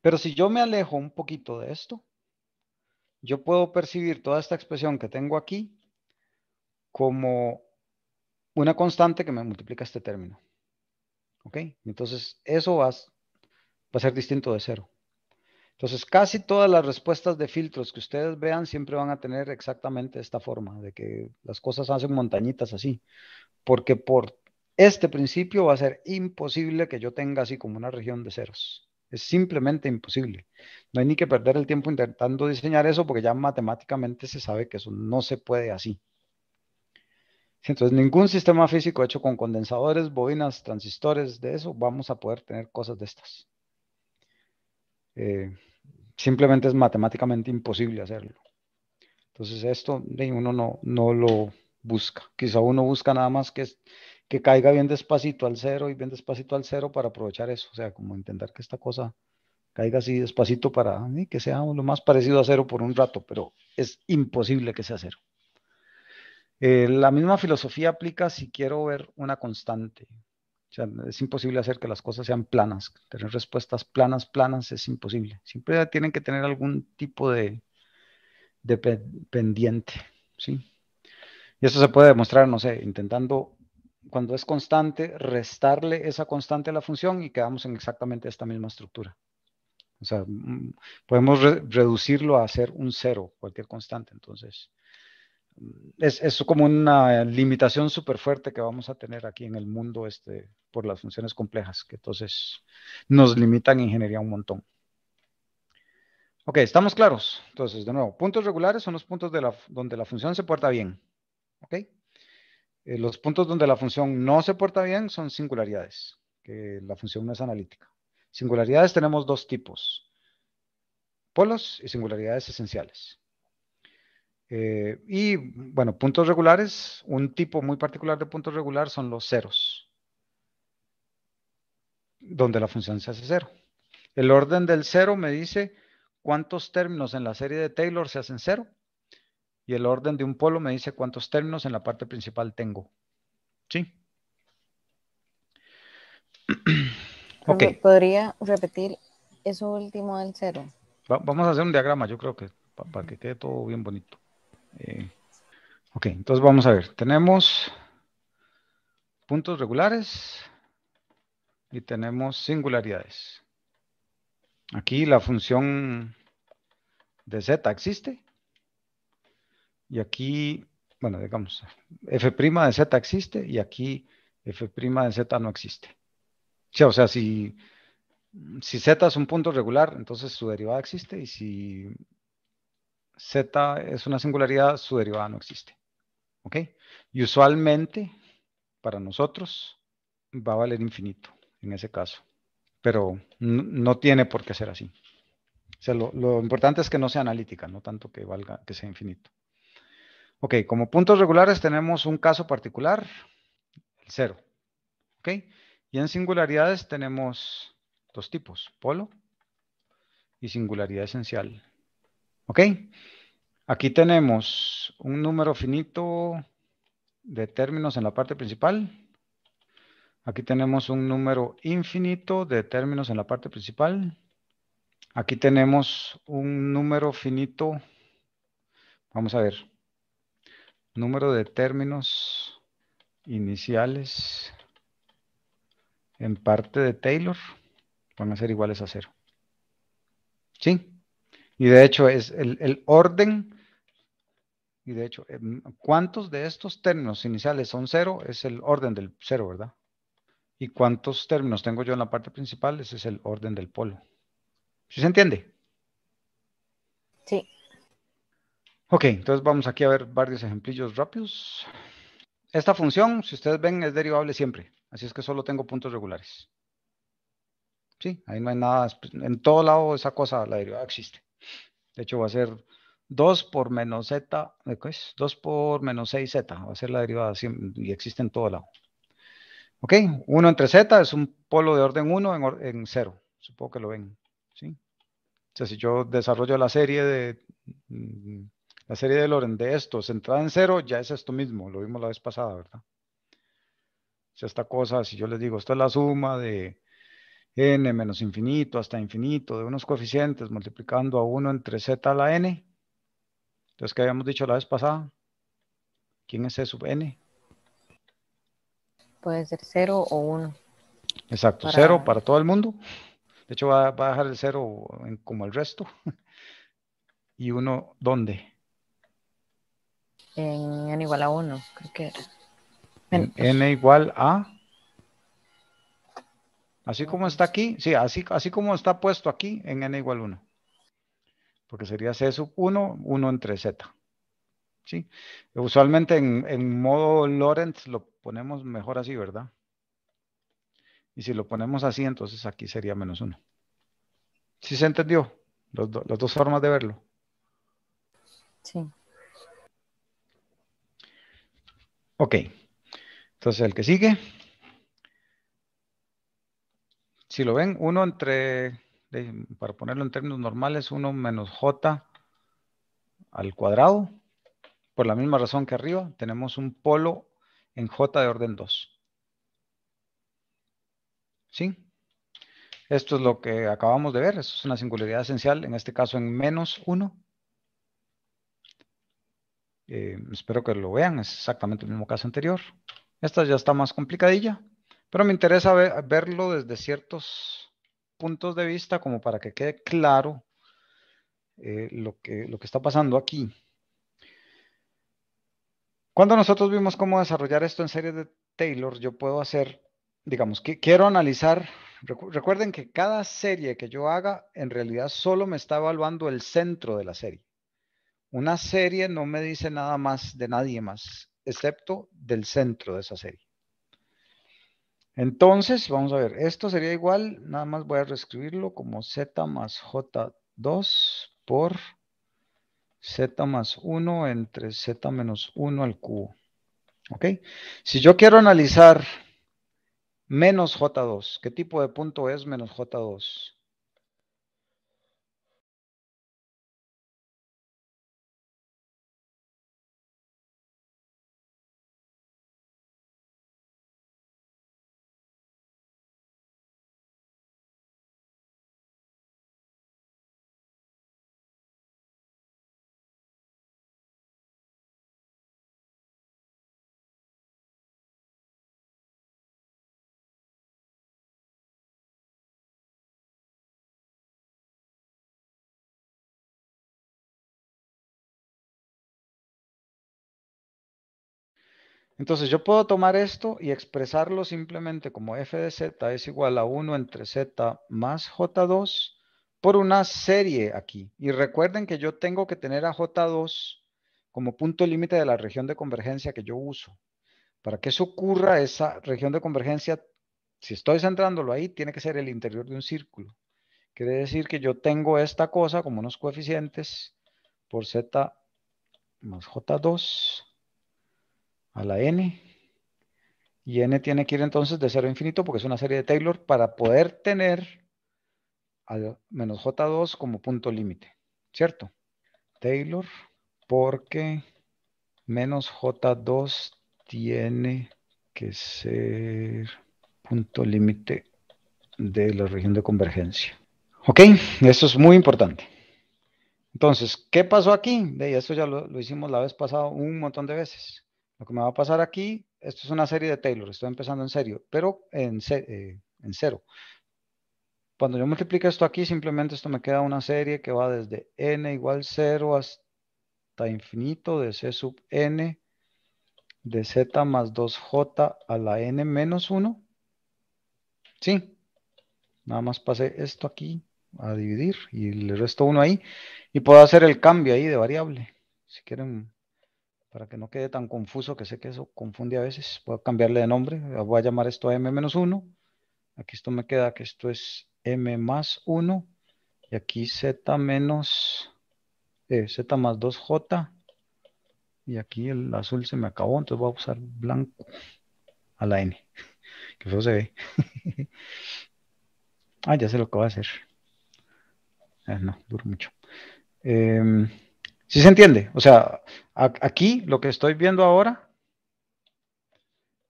Pero si yo me alejo un poquito de esto, yo puedo percibir toda esta expresión que tengo aquí como una constante que me multiplica este término. ¿Ok? Entonces, eso va, a ser distinto de cero. Entonces, casi todas las respuestas de filtros que ustedes vean siempre van a tener exactamente esta forma, de que las cosas hacen montañitas así, porque por este principio va a ser imposible que yo tenga así como una región de ceros. Es simplemente imposible. No hay ni que perder el tiempo intentando diseñar eso porque ya matemáticamente se sabe que eso no se puede así. Entonces, ningún sistema físico hecho con condensadores, bobinas, transistores, de eso, vamos a poder tener cosas de estas. Eh, simplemente es matemáticamente imposible hacerlo. Entonces, esto uno no, no lo busca. Quizá uno busca nada más que que caiga bien despacito al cero y bien despacito al cero para aprovechar eso. O sea, como intentar que esta cosa caiga así despacito para que sea lo más parecido a cero por un rato, pero es imposible que sea cero. Eh, la misma filosofía aplica si quiero ver una constante. O sea, es imposible hacer que las cosas sean planas. Tener respuestas planas, planas, es imposible. Siempre tienen que tener algún tipo de, pendiente. ¿sí? Y esto se puede demostrar, no sé, intentando cuando es constante, restarle esa constante a la función y quedamos en exactamente esta misma estructura. O sea, mm, podemos reducirlo a hacer un cero, cualquier constante. Entonces, mm, es, como una limitación súper fuerte que vamos a tener aquí en el mundo este, por las funciones complejas, que entonces nos limitan en ingeniería un montón. Ok, estamos claros. Entonces, de nuevo, puntos regulares son los puntos de donde la función se porta bien. ¿Ok? Eh, los puntos donde la función no se porta bien son singularidades, que la función no es analítica. Singularidades tenemos dos tipos, polos y singularidades esenciales. Eh, y bueno, puntos regulares, un tipo muy particular de puntos regular son los ceros, donde la función se hace cero. El orden del cero me dice cuántos términos en la serie de Taylor se hacen cero el orden de un polo me dice cuántos términos en la parte principal tengo. ¿Sí? ok. ¿Podría repetir eso último del cero? vamos a hacer un diagrama, yo creo que, para que quede todo bien bonito. Eh, ok, entonces vamos a ver. Tenemos puntos regulares y tenemos singularidades. Aquí la función de z existe y aquí, bueno, digamos, f' de z existe y aquí f' de z no existe. o sea, si, si z es un punto regular, entonces su derivada existe y si z es una singularidad, su derivada no existe. ¿Ok? Y usualmente, para nosotros, va a valer infinito en ese caso. Pero no, tiene por qué ser así. O sea, lo, lo, importante es que no sea analítica, no tanto que valga que sea infinito. Ok, como puntos regulares tenemos un caso particular, el cero. Ok, y en singularidades tenemos dos tipos, polo y singularidad esencial. Ok, aquí tenemos un número finito de términos en la parte principal. Aquí tenemos un número infinito de términos en la parte principal. Aquí tenemos un número finito. Vamos a ver, número de términos iniciales en parte de Taylor van a ser iguales a cero. ¿Sí? Y de hecho es el, el orden, y de hecho, em, ¿cuántos de estos términos iniciales son cero? Es el orden del cero, ¿verdad? ¿Y cuántos términos tengo yo en la parte principal? Ese es el orden del polo. ¿Sí se entiende? Ok, entonces vamos aquí a ver varios ejemplillos rápidos. Esta función, si ustedes ven, es derivable siempre. Así es que solo tengo puntos regulares. Sí, ahí no hay nada. En todo lado esa cosa, la derivada existe. De hecho, va a ser 2 por menos z, eh, ¿qué es? 2 por menos 6z, va a ser la derivada y existe en todo lado. ¿Ok? 1 entre z es un polo de orden 1 en, 0, supongo que lo ven. ¿sí? O sea, si yo desarrollo la serie de mm, la serie de Lorentz de estos, centrada en cero, ya es esto mismo, lo vimos la vez pasada, ¿verdad? esta cosa, si yo les digo, esta es la suma de n menos infinito hasta infinito de unos coeficientes multiplicando a 1 entre z a la n, entonces, ¿qué habíamos dicho la vez pasada? ¿Quién es c sub n? Puede ser 0 o 1. Exacto, 0 para... todo el mundo. De hecho, va, a dejar el 0 como el resto. ¿Y 1 dónde? en n igual a 1, creo que era. En, n igual a. Así como está aquí, sí, así, así como está puesto aquí en n igual 1. Porque sería c sub 1, 1 entre z. ¿Sí? Usualmente en, modo Lorentz lo ponemos mejor así, ¿verdad? Y si lo ponemos así, entonces aquí sería menos 1. ¿Sí se entendió? las dos formas de verlo. Sí. Ok, entonces el que sigue. Si lo ven, uno entre, para ponerlo en términos normales, 1 menos j al cuadrado. Por la misma razón que arriba, tenemos un polo en j de orden 2. ¿Sí? Esto es lo que acabamos de ver. Esto es una singularidad esencial, en este caso en menos 1. Eh, espero que lo vean, es exactamente el mismo caso anterior. Esta ya está más complicadilla, pero me interesa verlo desde ciertos puntos de vista como para que quede claro eh, lo, que, está pasando aquí. Cuando nosotros vimos cómo desarrollar esto en series de Taylor, yo puedo hacer, digamos, que quiero analizar, recuerden que cada serie que yo haga en realidad solo me está evaluando el centro de la serie. Una serie no me dice nada más de nadie más, excepto del centro de esa serie. Entonces, vamos a ver, esto sería igual, nada más voy a reescribirlo como z más j2 por z más 1 entre z menos 1 al cubo. ¿Ok? Si yo quiero analizar menos j2, ¿qué tipo de punto es menos j2? Entonces yo puedo tomar esto y expresarlo simplemente como f de z es igual a 1 entre z más j2 por una serie aquí. Y recuerden que yo tengo que tener a j2 como punto límite de la región de convergencia que yo uso. Para que eso ocurra, esa región de convergencia, si estoy centrándolo ahí, tiene que ser el interior de un círculo. Quiere decir que yo tengo esta cosa como unos coeficientes por z más j2 a la n. Y n tiene que ir entonces de 0 a infinito porque es una serie de Taylor para poder tener a menos j2 como punto límite, ¿cierto? Taylor porque menos j2 tiene que ser punto límite de la región de convergencia. Ok, esto es muy importante. Entonces, ¿qué pasó aquí? De esto ya lo, lo hicimos la vez pasada un montón de veces. Lo que me va a pasar aquí, esto es una serie de Taylor, estoy empezando en serio, pero en, eh, cero. Cuando yo multiplique esto aquí, simplemente esto me queda una serie que va desde n igual 0 hasta infinito de c sub n de z más 2j a la n menos 1. Sí, nada más pasé esto aquí a dividir y le resto uno ahí y puedo hacer el cambio ahí de variable. Si quieren para que no quede tan confuso, que sé que eso confunde a veces, puedo cambiarle de nombre, voy a llamar esto m-1, aquí esto me queda que esto es m más 1, y aquí z menos, eh, z más 2j, y aquí el azul se me acabó, entonces voy a usar blanco a la n, que eso se ve. ah, ya sé lo que voy a hacer. Ah, no, duro mucho. Eh, ¿Sí se entiende? O sea, aquí lo que estoy viendo ahora,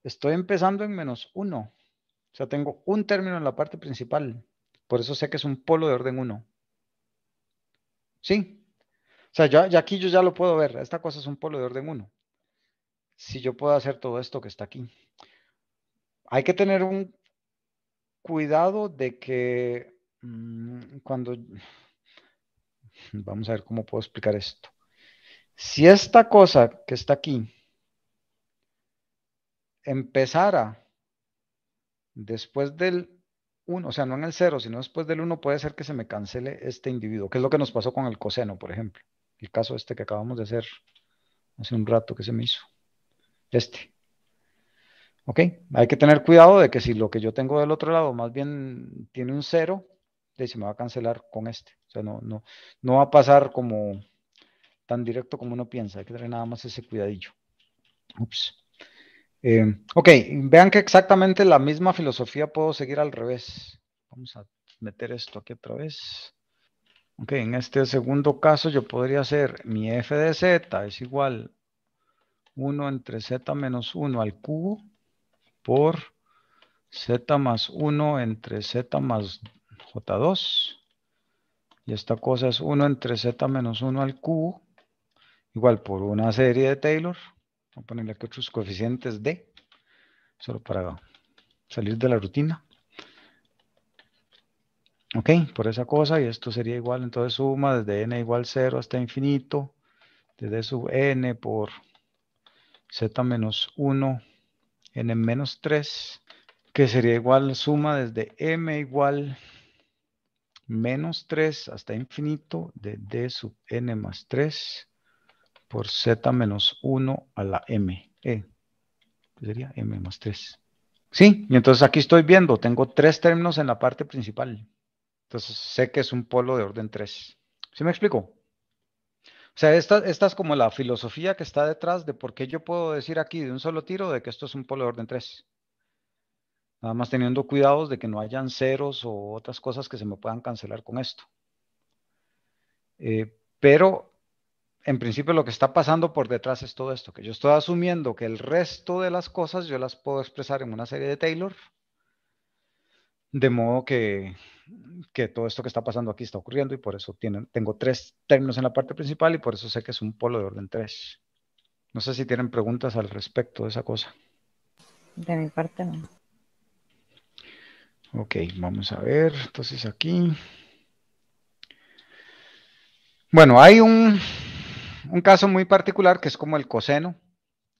estoy empezando en menos 1. O sea, tengo un término en la parte principal. Por eso sé que es un polo de orden 1. ¿Sí? O sea, ya, aquí yo ya lo puedo ver. Esta cosa es un polo de orden 1. Si yo puedo hacer todo esto que está aquí. Hay que tener un cuidado de que mm, cuando... Vamos a ver cómo puedo explicar esto. Si esta cosa que está aquí empezara después del 1, o sea, no en el 0, sino después del 1, puede ser que se me cancele este individuo, que es lo que nos pasó con el coseno, por ejemplo. El caso este que acabamos de hacer hace un rato que se me hizo. Este. ¿Ok? Hay que tener cuidado de que si lo que yo tengo del otro lado más bien tiene un 0, se me va a cancelar con este. O sea, no, no, no va a pasar como tan directo como uno piensa, hay que tener nada más ese cuidadillo. Ups. Em, ok, vean que exactamente la misma filosofía puedo seguir al revés. Vamos a meter esto aquí otra vez. Ok, en este segundo caso yo podría hacer mi f de z es igual 1 entre z menos 1 al cubo por z más 1 entre z más j2. Y esta cosa es 1 entre z menos 1 al cubo igual por una serie de Taylor. Vamos a ponerle aquí otros coeficientes d, solo para salir de la rutina. Ok, por esa cosa, y esto sería igual, entonces suma desde n igual 0 hasta infinito, de d sub n por z menos 1, n menos 3, que sería igual suma desde m igual menos 3 hasta infinito, de d sub n más 3, por z menos 1 a la m. E. Sería m más 3. Sí, y entonces aquí estoy viendo, tengo tres términos en la parte principal. Entonces sé que es un polo de orden 3. ¿Sí me explico? O sea, esta, es como la filosofía que está detrás de por qué yo puedo decir aquí de un solo tiro de que esto es un polo de orden 3. Nada más teniendo cuidados de que no hayan ceros o otras cosas que se me puedan cancelar con esto. Eh, pero en principio lo que está pasando por detrás es todo esto, que yo estoy asumiendo que el resto de las cosas yo las puedo expresar en una serie de Taylor, de modo que, que todo esto que está pasando aquí está ocurriendo y por eso tienen, tengo tres términos en la parte principal y por eso sé que es un polo de orden 3. No sé si tienen preguntas al respecto de esa cosa. De mi parte no. Ok, vamos a ver. Entonces aquí. Bueno, hay un, un caso muy particular que es como el coseno,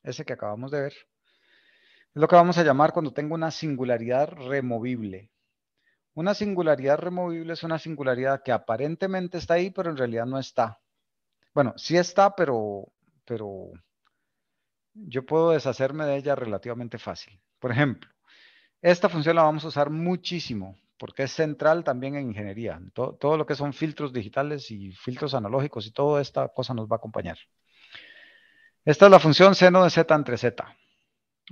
ese que acabamos de ver. Es lo que vamos a llamar cuando tengo una singularidad removible. Una singularidad removible es una singularidad que aparentemente está ahí, pero en realidad no está. Bueno, sí está, pero, pero yo puedo deshacerme de ella relativamente fácil. Por ejemplo, esta función la vamos a usar muchísimo porque es central también en ingeniería. Todo, lo que son filtros digitales y filtros analógicos y toda esta cosa nos va a acompañar. Esta es la función seno de z entre z.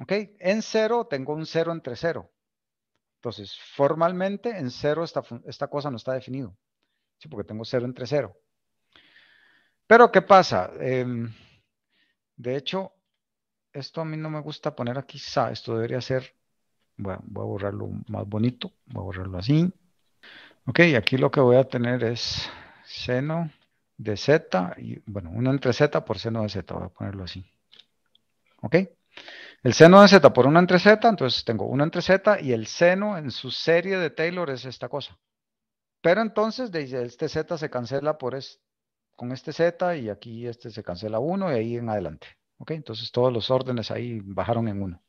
¿Ok? En cero tengo un cero entre cero. Entonces, formalmente en cero esta, esta, cosa no está definido. Sí, porque tengo cero entre cero. Pero, ¿qué pasa? Em, de hecho, esto a mí no me gusta poner aquí Esto debería ser voy a, borrarlo más bonito, voy a borrarlo así. Ok, aquí lo que voy a tener es seno de z, y, bueno, Una entre z por seno de z, voy a ponerlo así. ¿Ok? El seno de z por una entre z, entonces tengo una entre z y el seno en su serie de Taylor es esta cosa. Pero entonces desde este z se cancela por con este z y aquí este se cancela uno. y ahí en adelante. ¿Ok? Entonces todos los órdenes ahí bajaron en 1.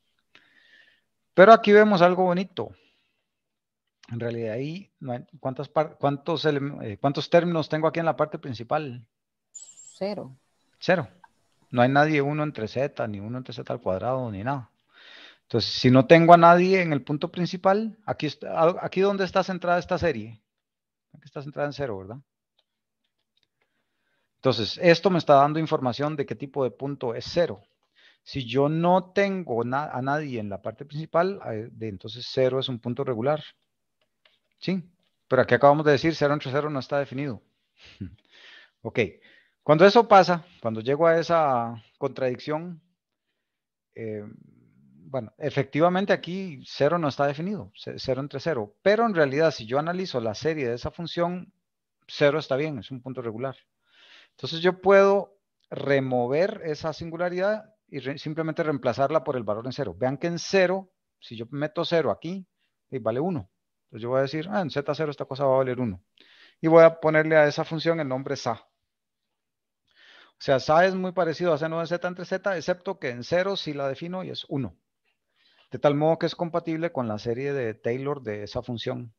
Pero aquí vemos algo bonito. En realidad, ahí, eh, ¿cuántos, términos tengo aquí en la parte principal? Cero. Cero. No hay nadie uno entre z, ni uno entre z al cuadrado, ni nada. Entonces, si no tengo a nadie en el punto principal, aquí, aquí donde está centrada esta serie. Aquí está centrada en cero, ¿verdad? Entonces, esto me está dando información de qué tipo de punto es cero. Si yo no tengo a nadie en la parte principal, eh, entonces cero es un punto regular. ¿Sí? Pero aquí acabamos de decir cero entre cero no está definido. ok. Cuando eso pasa, cuando llego a esa contradicción, eh, bueno, efectivamente aquí cero no está definido, cero entre cero, pero en realidad si yo analizo la serie de esa función, cero está bien, es un punto regular. Entonces yo puedo remover esa singularidad y simplemente reemplazarla por el valor en cero. Vean que en cero, si yo meto cero aquí, eh, vale 1. Entonces yo voy a decir, ah, en Z0 esta cosa va a valer 1. Y voy a ponerle a esa función el nombre SA. O sea, SA es muy parecido a seno de z entre Z, excepto que en 0 sí la defino y es 1. De tal modo que es compatible con la serie de Taylor de esa función.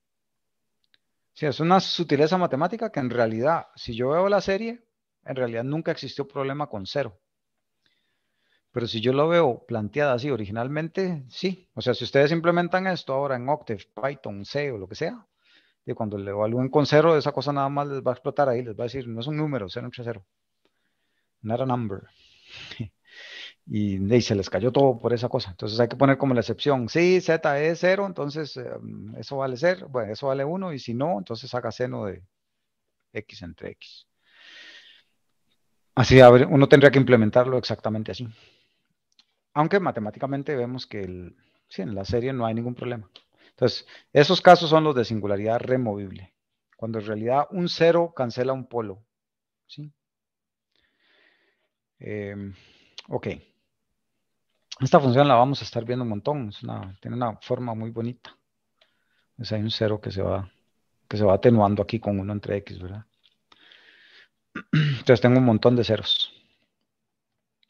Sí, es una sutileza matemática que en realidad, si yo veo la serie, en realidad nunca existió problema con 0. Pero si yo lo veo planteada así originalmente, sí. O sea, si ustedes implementan esto ahora en Octave, Python, C o lo que sea, y cuando le evalúen con cero, esa cosa nada más les va a explotar ahí, les va a decir, no es un número, 0 entre 0. Not a number. y, ahí se les cayó todo por esa cosa. Entonces hay que poner como la excepción. Si sí, Z es cero, entonces eh, mm, eso vale 0, bueno, eso vale 1, y si no, entonces haga seno de X entre X. Así uno tendría que implementarlo exactamente así. Aunque matemáticamente vemos que en la serie no hay ningún problema. Entonces, esos casos son los de singularidad removible, cuando en realidad un cero cancela un polo. ¿sí? Em, ok. Esta función la vamos a estar viendo un montón, tiene una forma muy bonita. Pues hay un cero que se va que se va atenuando aquí con uno entre x, ¿verdad? Entonces tengo un montón de ceros.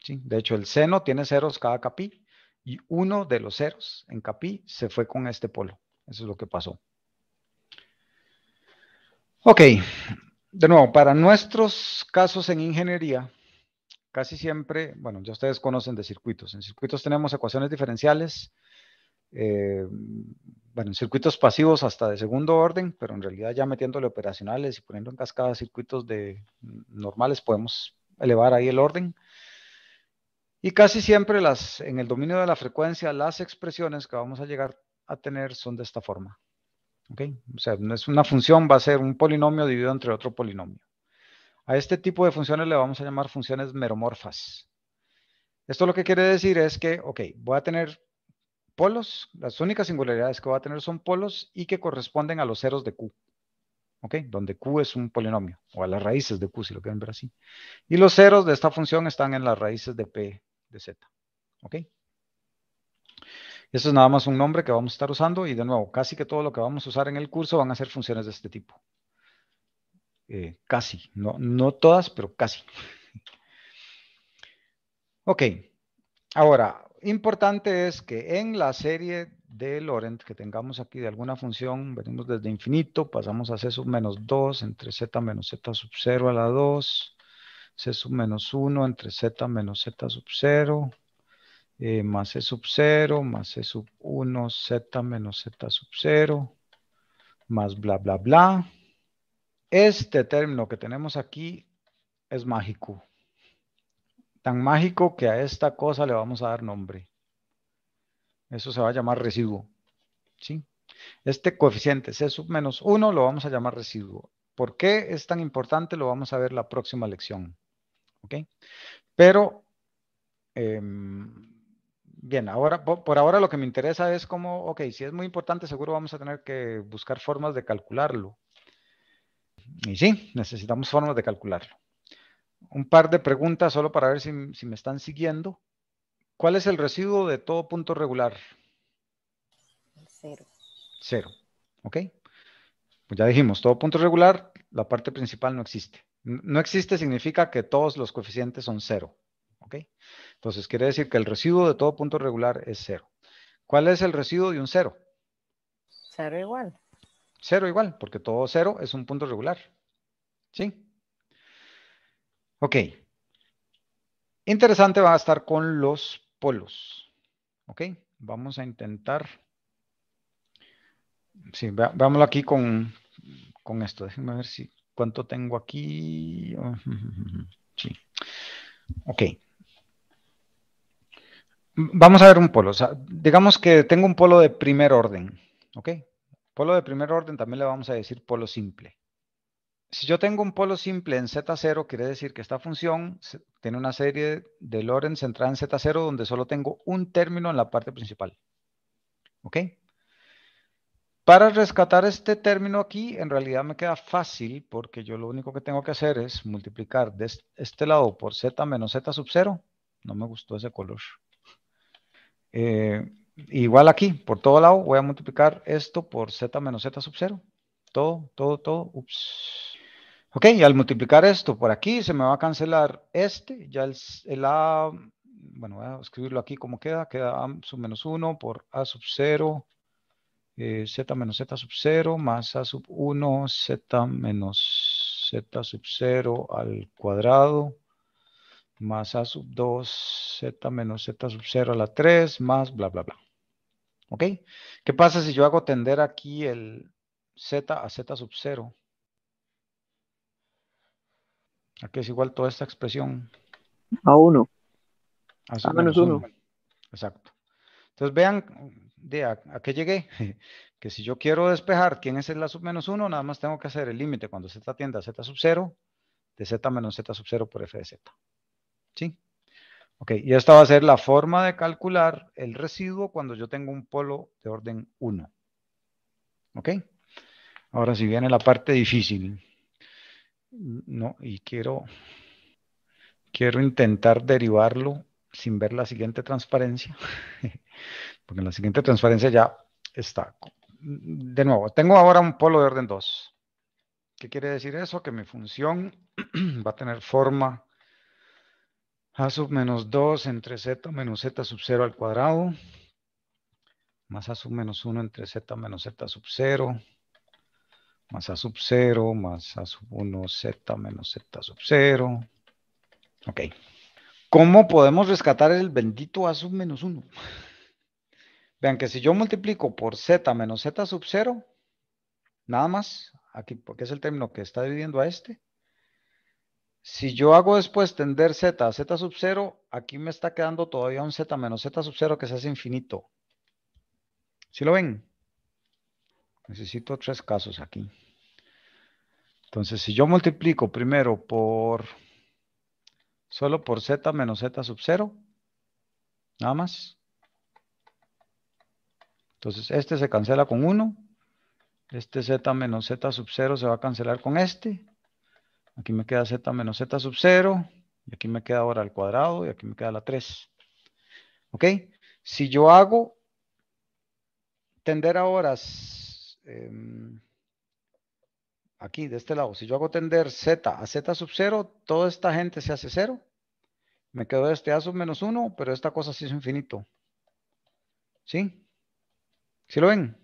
De hecho, el seno tiene ceros cada capi y uno de los ceros en capi se fue con este polo. Eso es lo que pasó. Ok, de nuevo, para nuestros casos en ingeniería, casi siempre, bueno, ya ustedes conocen de circuitos. En circuitos tenemos ecuaciones diferenciales, eh, bueno, en circuitos pasivos hasta de segundo orden, pero en realidad ya metiéndole operacionales y poniendo en cascada circuitos de normales podemos elevar ahí el orden. Y casi siempre las, en el dominio de la frecuencia, las expresiones que vamos a llegar a tener son de esta forma. ¿Okay? O sea, no es una función, va a ser un polinomio dividido entre otro polinomio. A este tipo de funciones le vamos a llamar funciones meromorfas. Esto lo que quiere decir es que, ok, voy a tener polos, las únicas singularidades que voy a tener son polos y que corresponden a los ceros de Q. ¿Ok? Donde Q es un polinomio, o a las raíces de Q, si lo quieren ver así. Y los ceros de esta función están en las raíces de P Z. ¿Ok? eso este es nada más un nombre que vamos a estar usando y de nuevo, casi que todo lo que vamos a usar en el curso van a ser funciones de este tipo. Eh, casi, no, no todas, pero casi. Ok, ahora, importante es que en la serie de Lorentz que tengamos aquí de alguna función, venimos desde infinito, pasamos a c sub menos 2 entre z menos z sub 0 a la 2, C sub menos 1 entre Z menos Z sub 0, eh, más C sub 0, más C sub 1, Z menos Z sub 0, más bla, bla, bla. Este término que tenemos aquí es mágico. Tan mágico que a esta cosa le vamos a dar nombre. Eso se va a llamar residuo. ¿Sí? Este coeficiente C sub menos 1 lo vamos a llamar residuo. ¿Por qué es tan importante? Lo vamos a ver la próxima lección. ¿ok? Pero, em, bien, ahora, por ahora lo que me interesa es cómo, ok, si es muy importante, seguro vamos a tener que buscar formas de calcularlo. Y sí, necesitamos formas de calcularlo. Un par de preguntas solo para ver si, si me están siguiendo. ¿Cuál es el residuo de todo punto regular? Cero. Cero, ¿ok? Pues ya dijimos, todo punto regular, la parte principal no existe. No existe significa que todos los coeficientes son cero. ¿ok? Entonces quiere decir que el residuo de todo punto regular es cero. ¿Cuál es el residuo de un cero? Cero igual. Cero igual, porque todo cero es un punto regular. ¿Sí? Ok. Interesante va a estar con los polos. Ok, vamos a intentar. Sí, vámonos aquí con, con esto. Déjenme ver si ¿Cuánto tengo aquí? Sí. Ok. Vamos a ver un polo. digamos que tengo un polo de primer orden. ¿Ok? Polo de primer orden también le vamos a decir polo simple. Si yo tengo un polo simple en Z0, quiere decir que esta función tiene una serie de Lorentz centrada en Z0 donde solo tengo un término en la parte principal. ¿Ok? Para rescatar este término aquí, en realidad me queda fácil porque yo lo único que tengo que hacer es multiplicar de este lado por z menos z sub 0. No me gustó ese color. Eh, igual aquí, por todo lado, voy a multiplicar esto por z menos z sub 0. Todo, todo, todo. Ups. Ok, y al multiplicar esto por aquí, se me va a cancelar este. Ya el, el a, bueno, voy a escribirlo aquí como queda. Queda a sub menos 1 por a sub 0 eh, z menos z sub 0 más a sub 1, z menos z sub 0 al cuadrado, más a sub 2, z menos z sub 0 a la 3, más bla, bla, bla. ¿Ok? ¿Qué pasa si yo hago tender aquí el z a z sub 0? Aquí es igual toda esta expresión. A 1. a menos 1. Exacto. Entonces vean, de a, qué llegué, que si yo quiero despejar quién es A sub menos 1, nada más tengo que hacer el límite cuando z tiende a z sub 0 de z menos z sub 0 por f de z. ¿Sí? Ok, y esta va a ser la forma de calcular el residuo cuando yo tengo un polo de orden 1. ¿Ok? Ahora si viene la parte difícil. No, y quiero, quiero intentar derivarlo sin ver la siguiente transparencia, porque en la siguiente transparencia ya está. De nuevo, tengo ahora un polo de orden 2. ¿Qué quiere decir eso? Que mi función va a tener forma a sub menos 2 entre z menos z sub 0 al cuadrado, más a sub menos 1 entre z menos z sub 0, más a sub 0, más a sub 1 z menos z sub 0. Ok. ¿Cómo podemos rescatar el bendito a sub menos 1? Vean que si yo multiplico por z menos z sub 0, nada más, aquí porque es el término que está dividiendo a este, si yo hago después tender z a z sub 0, aquí me está quedando todavía un z menos z sub 0 que se hace infinito. ¿Sí lo ven? Necesito tres casos aquí. Entonces, si yo multiplico primero por Solo por z menos z sub 0. Nada más. Entonces este se cancela con 1. Este z menos z sub 0 se va a cancelar con este. Aquí me queda z menos z sub 0. Y aquí me queda ahora el cuadrado y aquí me queda la 3. ¿Ok? Si yo hago tender ahora... Em, aquí de este lado, si yo hago tender z a z sub 0, toda esta gente se hace 0. Me quedó este a sub menos 1, pero esta cosa sí es infinito. ¿Sí? ¿Sí lo ven?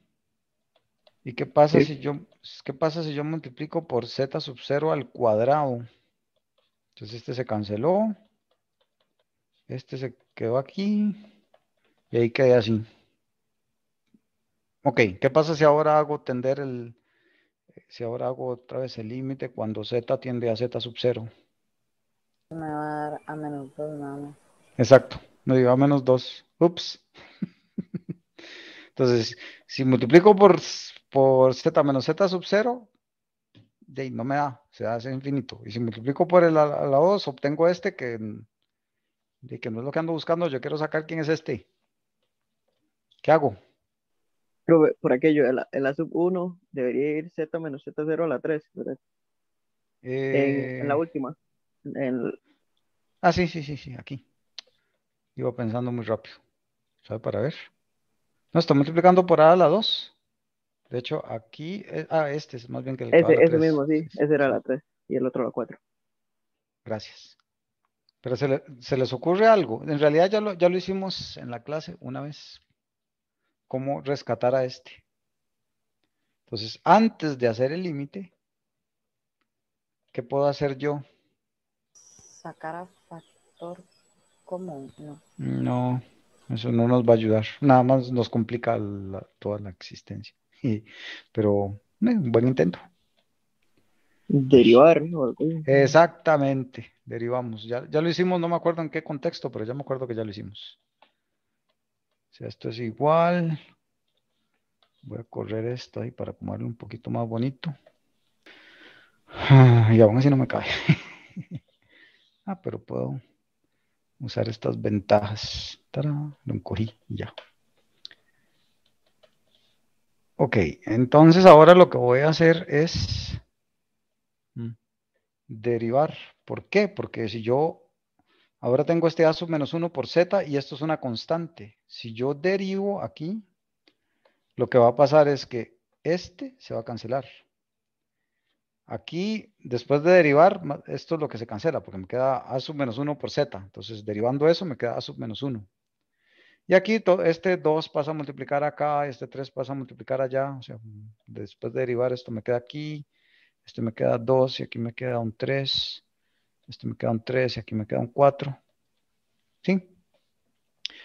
¿Y qué pasa, si, yo, qué pasa si yo multiplico por z sub 0 al cuadrado? Entonces este se canceló. Este se quedó aquí. Y ahí quedé así. Ok, ¿qué pasa si ahora hago tender el si ahora hago otra vez el límite cuando z tiende a z sub 0. Me va a dar a menos 2 nada más. Exacto, me dio a menos 2. Ups. Entonces, si multiplico por, por z menos z sub 0, no me da, se hace infinito. Y si multiplico por el la 2, obtengo este que, que no es lo que ando buscando, yo quiero sacar quién es este. ¿Qué hago? por aquello, en la, sub 1 debería ir Z menos Z0 a la 3, En, la eh. última. En... Ah, sí, sí, sí, sí, aquí. Iba pensando muy rápido. ¿Sabe para ver? No, está multiplicando por A a la 2. De hecho, aquí, a eh, ah, este es más bien que el Ese, ese mismo, sí, ese era la 3 y el otro la 4. Gracias. Pero se, les ocurre algo. En realidad ya lo, ya lo hicimos en la clase una vez, cómo rescatar a este. Entonces, antes de hacer el límite, ¿qué puedo hacer yo? Sacar a factor común, ¿no? eso no nos va a ayudar. Nada más nos complica toda la existencia. pero, un eh, buen intento. Derivar. ¿no? Exactamente, derivamos. ya lo hicimos, no me acuerdo en qué contexto, pero ya me acuerdo que ya lo hicimos. O sea, esto es igual. Voy a correr esto ahí para ponerlo un poquito más bonito. Ah, y aún así no me cae. ah, pero puedo usar estas ventajas. ¡Tarán! Lo encogí ya. Ok, entonces ahora lo que voy a hacer es mm, derivar. ¿Por qué? Porque si yo Ahora tengo este a sub menos 1 por z y esto es una constante. Si yo derivo aquí, lo que va a pasar es que este se va a cancelar. Aquí, después de derivar, esto es lo que se cancela, porque me queda a sub menos 1 por z. Entonces, derivando eso, me queda a sub menos 1. Y aquí este 2 pasa a multiplicar acá, este 3 pasa a multiplicar allá. O sea, después de derivar esto me queda aquí, este me queda 2 y aquí me queda un 3. Este me quedan un 3 y aquí me quedan 4. ¿Sí?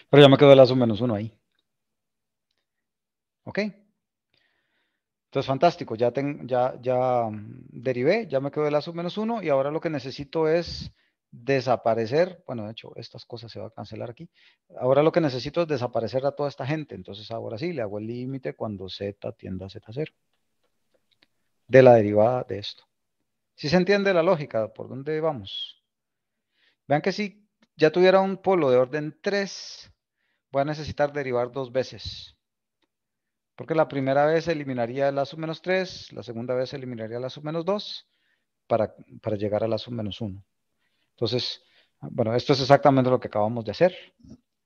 Pero ya me quedó el sub menos 1 ahí. ¿Ok? Entonces, fantástico. Ya, ya, ya mm, derivé, ya me quedó el lazo menos 1 y ahora lo que necesito es desaparecer, bueno, de hecho, estas cosas se van a cancelar aquí. Ahora lo que necesito es desaparecer a toda esta gente. Entonces, ahora sí, le hago el límite cuando z tienda a z0 de la derivada de esto si se entiende la lógica? ¿Por dónde vamos? Vean que si ya tuviera un polo de orden 3, voy a necesitar derivar dos veces. Porque la primera vez eliminaría la sub menos 3, la segunda vez eliminaría la sub menos 2, para, llegar a la sub menos 1. Entonces, bueno, esto es exactamente lo que acabamos de hacer.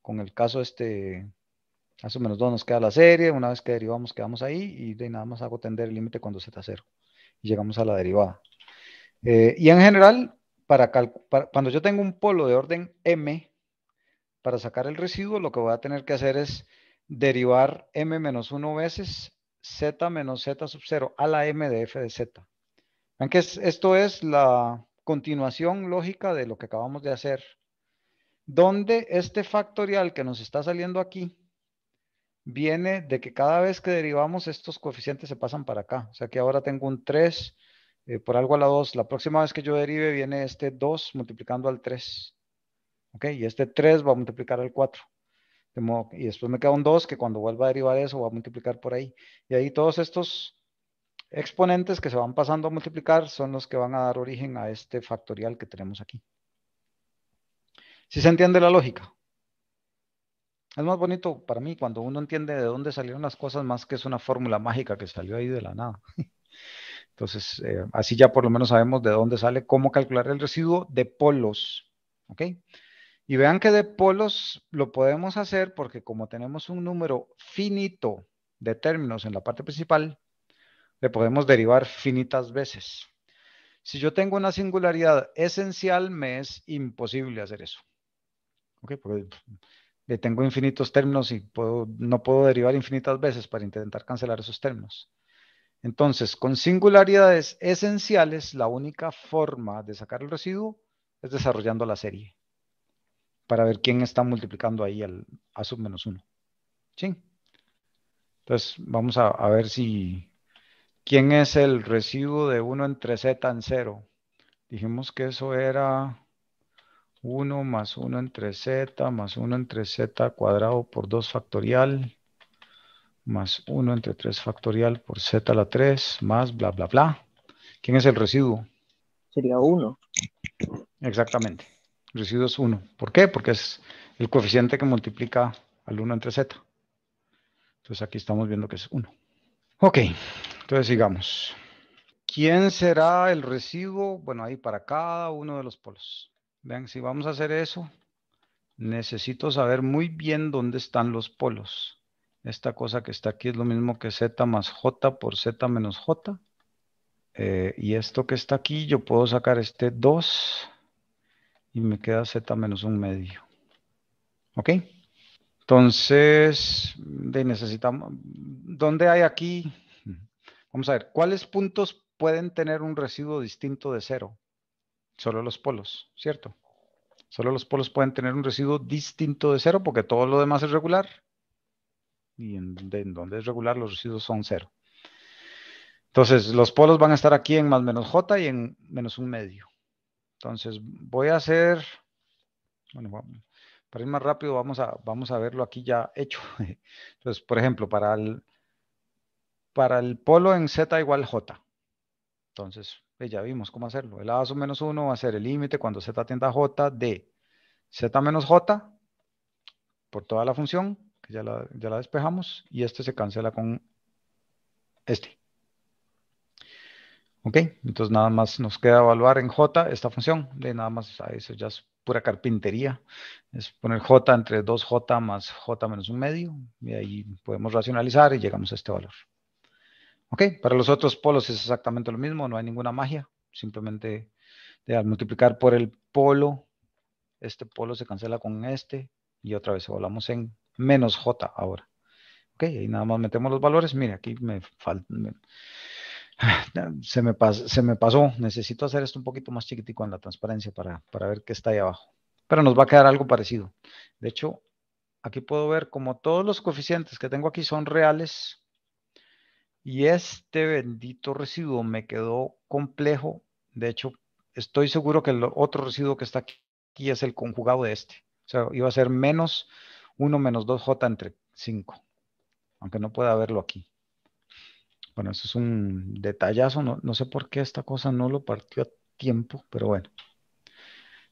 Con el caso este, a sub menos 2 nos queda la serie, una vez que derivamos quedamos ahí, y de nada más hago tender el límite cuando z 0. Y llegamos a la derivada. Eh, y en general, cuando yo tengo un polo de orden M, para sacar el residuo, lo que voy a tener que hacer es derivar M menos 1 veces Z menos Z sub 0 a la M de F de Z. esto es la continuación lógica de lo que acabamos de hacer, donde este factorial que nos está saliendo aquí viene de que cada vez que derivamos estos coeficientes se pasan para acá. O sea que ahora tengo un 3 eh, por algo a la 2. La próxima vez que yo derive viene este 2 multiplicando al 3. ¿Ok? Y este 3 va a multiplicar al 4. y después me queda un 2 que cuando vuelva a derivar eso va a multiplicar por ahí. Y ahí todos estos exponentes que se van pasando a multiplicar son los que van a dar origen a este factorial que tenemos aquí. Si se entiende la lógica? Es más bonito para mí cuando uno entiende de dónde salieron las cosas más que es una fórmula mágica que salió ahí de la nada. Entonces, eh, así ya por lo menos sabemos de dónde sale, cómo calcular el residuo de polos. Y vean que de polos lo podemos hacer porque como tenemos un número finito de términos en la parte principal, le podemos derivar finitas veces. Si yo tengo una singularidad esencial, me es imposible hacer eso. ¿Ok? Porque le tengo infinitos términos y no puedo derivar infinitas veces para intentar cancelar esos términos. Entonces, con singularidades esenciales, la única forma de sacar el residuo es desarrollando la serie para ver quién está multiplicando ahí el a sub menos 1. ¿Sí? Entonces, vamos a, a, ver si... ¿Quién es el residuo de 1 entre z en 0? Dijimos que eso era 1 más 1 entre z más 1 entre z cuadrado por 2 factorial más 1 entre 3 factorial por z a la 3 más bla, bla, bla. ¿Quién es el residuo? Sería 1. Exactamente. El residuo es 1. ¿Por qué? Porque es el coeficiente que multiplica al 1 entre z. Entonces aquí estamos viendo que es 1. Ok, entonces sigamos. ¿Quién será el residuo? Bueno, ahí para cada uno de los polos. Vean, si vamos a hacer eso, necesito saber muy bien dónde están los polos. Esta cosa que está aquí es lo mismo que z más j por z menos j. Eh, y esto que está aquí, yo puedo sacar este 2 y me queda z menos un medio. ¿Ok? Entonces, necesitamos, ¿dónde hay aquí? Vamos a ver, ¿cuáles puntos pueden tener un residuo distinto de cero? Solo los polos, ¿cierto? Solo los polos pueden tener un residuo distinto de cero porque todo lo demás es regular y en, donde es regular los residuos son cero. Entonces, los polos van a estar aquí en más menos j y en menos un medio. Entonces, voy a hacer, bueno, para ir más rápido, vamos a, vamos a verlo aquí ya hecho. Entonces, por ejemplo, para el, para el polo en z igual j. Entonces, pues, ya vimos cómo hacerlo. El a sub menos 1 va a ser el límite cuando z tienda a j de z menos j por toda la función ya la, despejamos, y este se cancela con este. Ok, entonces nada más nos queda evaluar en J esta función, nada más, ah, eso ya es pura carpintería, es poner J entre 2J más J menos un medio, y ahí podemos racionalizar y llegamos a este valor. Ok, para los otros polos es exactamente lo mismo, no hay ninguna magia, simplemente de, al multiplicar por el polo, este polo se cancela con este, y otra vez evaluamos en menos J ahora. Ok, y nada más metemos los valores. Mire, aquí me falta. Se me, se me pasó. Necesito hacer esto un poquito más chiquitico en la transparencia para, para ver qué está ahí abajo. Pero nos va a quedar algo parecido. De hecho, aquí puedo ver como todos los coeficientes que tengo aquí son reales. Y este bendito residuo me quedó complejo. De hecho, estoy seguro que el otro residuo que está aquí es el conjugado de este. O sea, iba a ser menos 1 menos 2j entre 5, aunque no pueda verlo aquí. Bueno, eso es un detallazo, no, sé por qué esta cosa no lo partió a tiempo, pero bueno,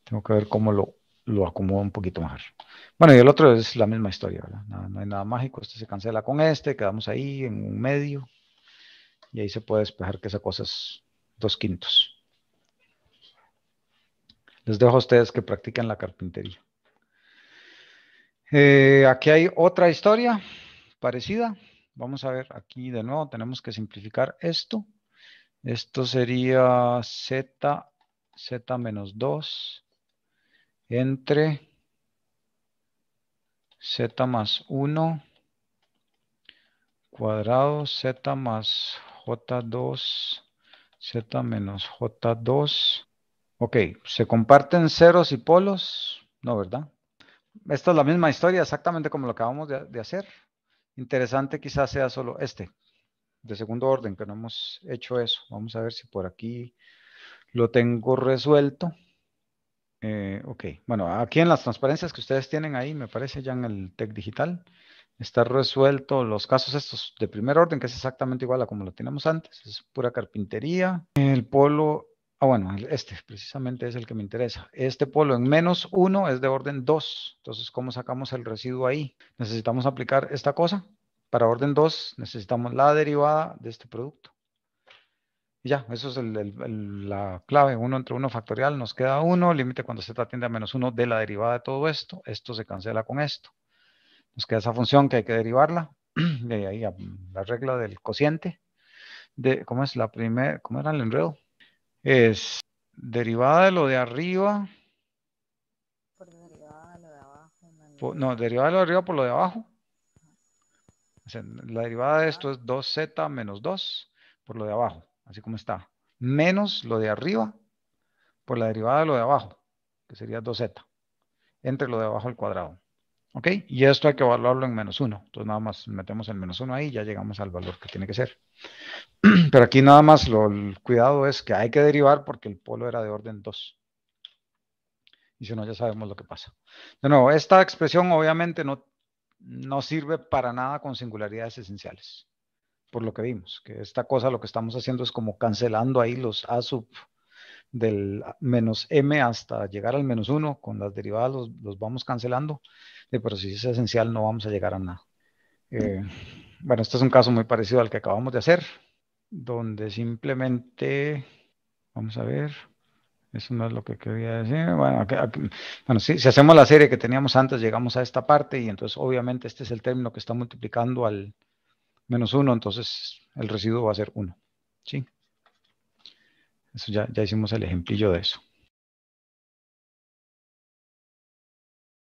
tengo que ver cómo lo, lo acomodo un poquito mejor. Bueno, y el otro es la misma historia, ¿verdad? No, no, hay nada mágico, este se cancela con este, quedamos ahí en un medio, y ahí se puede despejar que esa cosa es dos quintos. Les dejo a ustedes que practiquen la carpintería. Eh, aquí hay otra historia parecida. Vamos a ver, aquí de nuevo tenemos que simplificar esto. Esto sería z, z menos 2 entre z más 1 cuadrado z más j2 z menos j2. Ok, ¿se comparten ceros y polos? No, ¿verdad? Esta es la misma historia, exactamente como lo acabamos de, hacer. Interesante quizás sea solo este, de segundo orden, que no hemos hecho eso. Vamos a ver si por aquí lo tengo resuelto. Eh, ok, bueno, aquí en las transparencias que ustedes tienen ahí, me parece ya en el TEC digital, está resuelto los casos estos de primer orden, que es exactamente igual a como lo teníamos antes, es pura carpintería. El polo Ah, bueno, este precisamente es el que me interesa. Este polo en menos 1 es de orden 2. Entonces, ¿cómo sacamos el residuo ahí? Necesitamos aplicar esta cosa. Para orden 2 necesitamos la derivada de este producto. ya, eso es la clave. 1 entre 1 factorial nos queda 1. Límite cuando z tiende a menos 1 de la derivada de todo esto. Esto se cancela con esto. Nos queda esa función que hay que derivarla. De ahí la regla del cociente. De, ¿Cómo es la primera? ¿Cómo era el enredo? es derivada de lo de arriba. Por lo de abajo. No, derivada de lo de arriba por lo de abajo. la derivada de esto es 2z menos 2 por lo de abajo, así como está. Menos lo de arriba por la derivada de lo de abajo, que sería 2z, entre lo de abajo al cuadrado. ¿Ok? Y esto hay que evaluarlo en menos 1. Entonces nada más metemos el menos 1 ahí y ya llegamos al valor que tiene que ser. Pero aquí nada más lo, el cuidado es que hay que derivar porque el polo era de orden 2. Y si no, ya sabemos lo que pasa. De esta expresión obviamente no, no sirve para nada con singularidades esenciales. Por lo que vimos, que esta cosa lo que estamos haciendo es como cancelando ahí los A sub del menos m hasta llegar al menos 1, con las derivadas los, vamos cancelando, eh, pero si es esencial no vamos a llegar a nada. Mm. Eh, bueno, este es un caso muy parecido al que acabamos de hacer, donde simplemente, vamos a ver, eso no es lo que quería decir. Bueno, bueno si, si, hacemos la serie que teníamos antes, llegamos a esta parte y entonces obviamente este es el término que está multiplicando al menos 1, entonces el residuo va a ser 1. ¿sí? Eso ya, ya hicimos el ejemplillo de eso.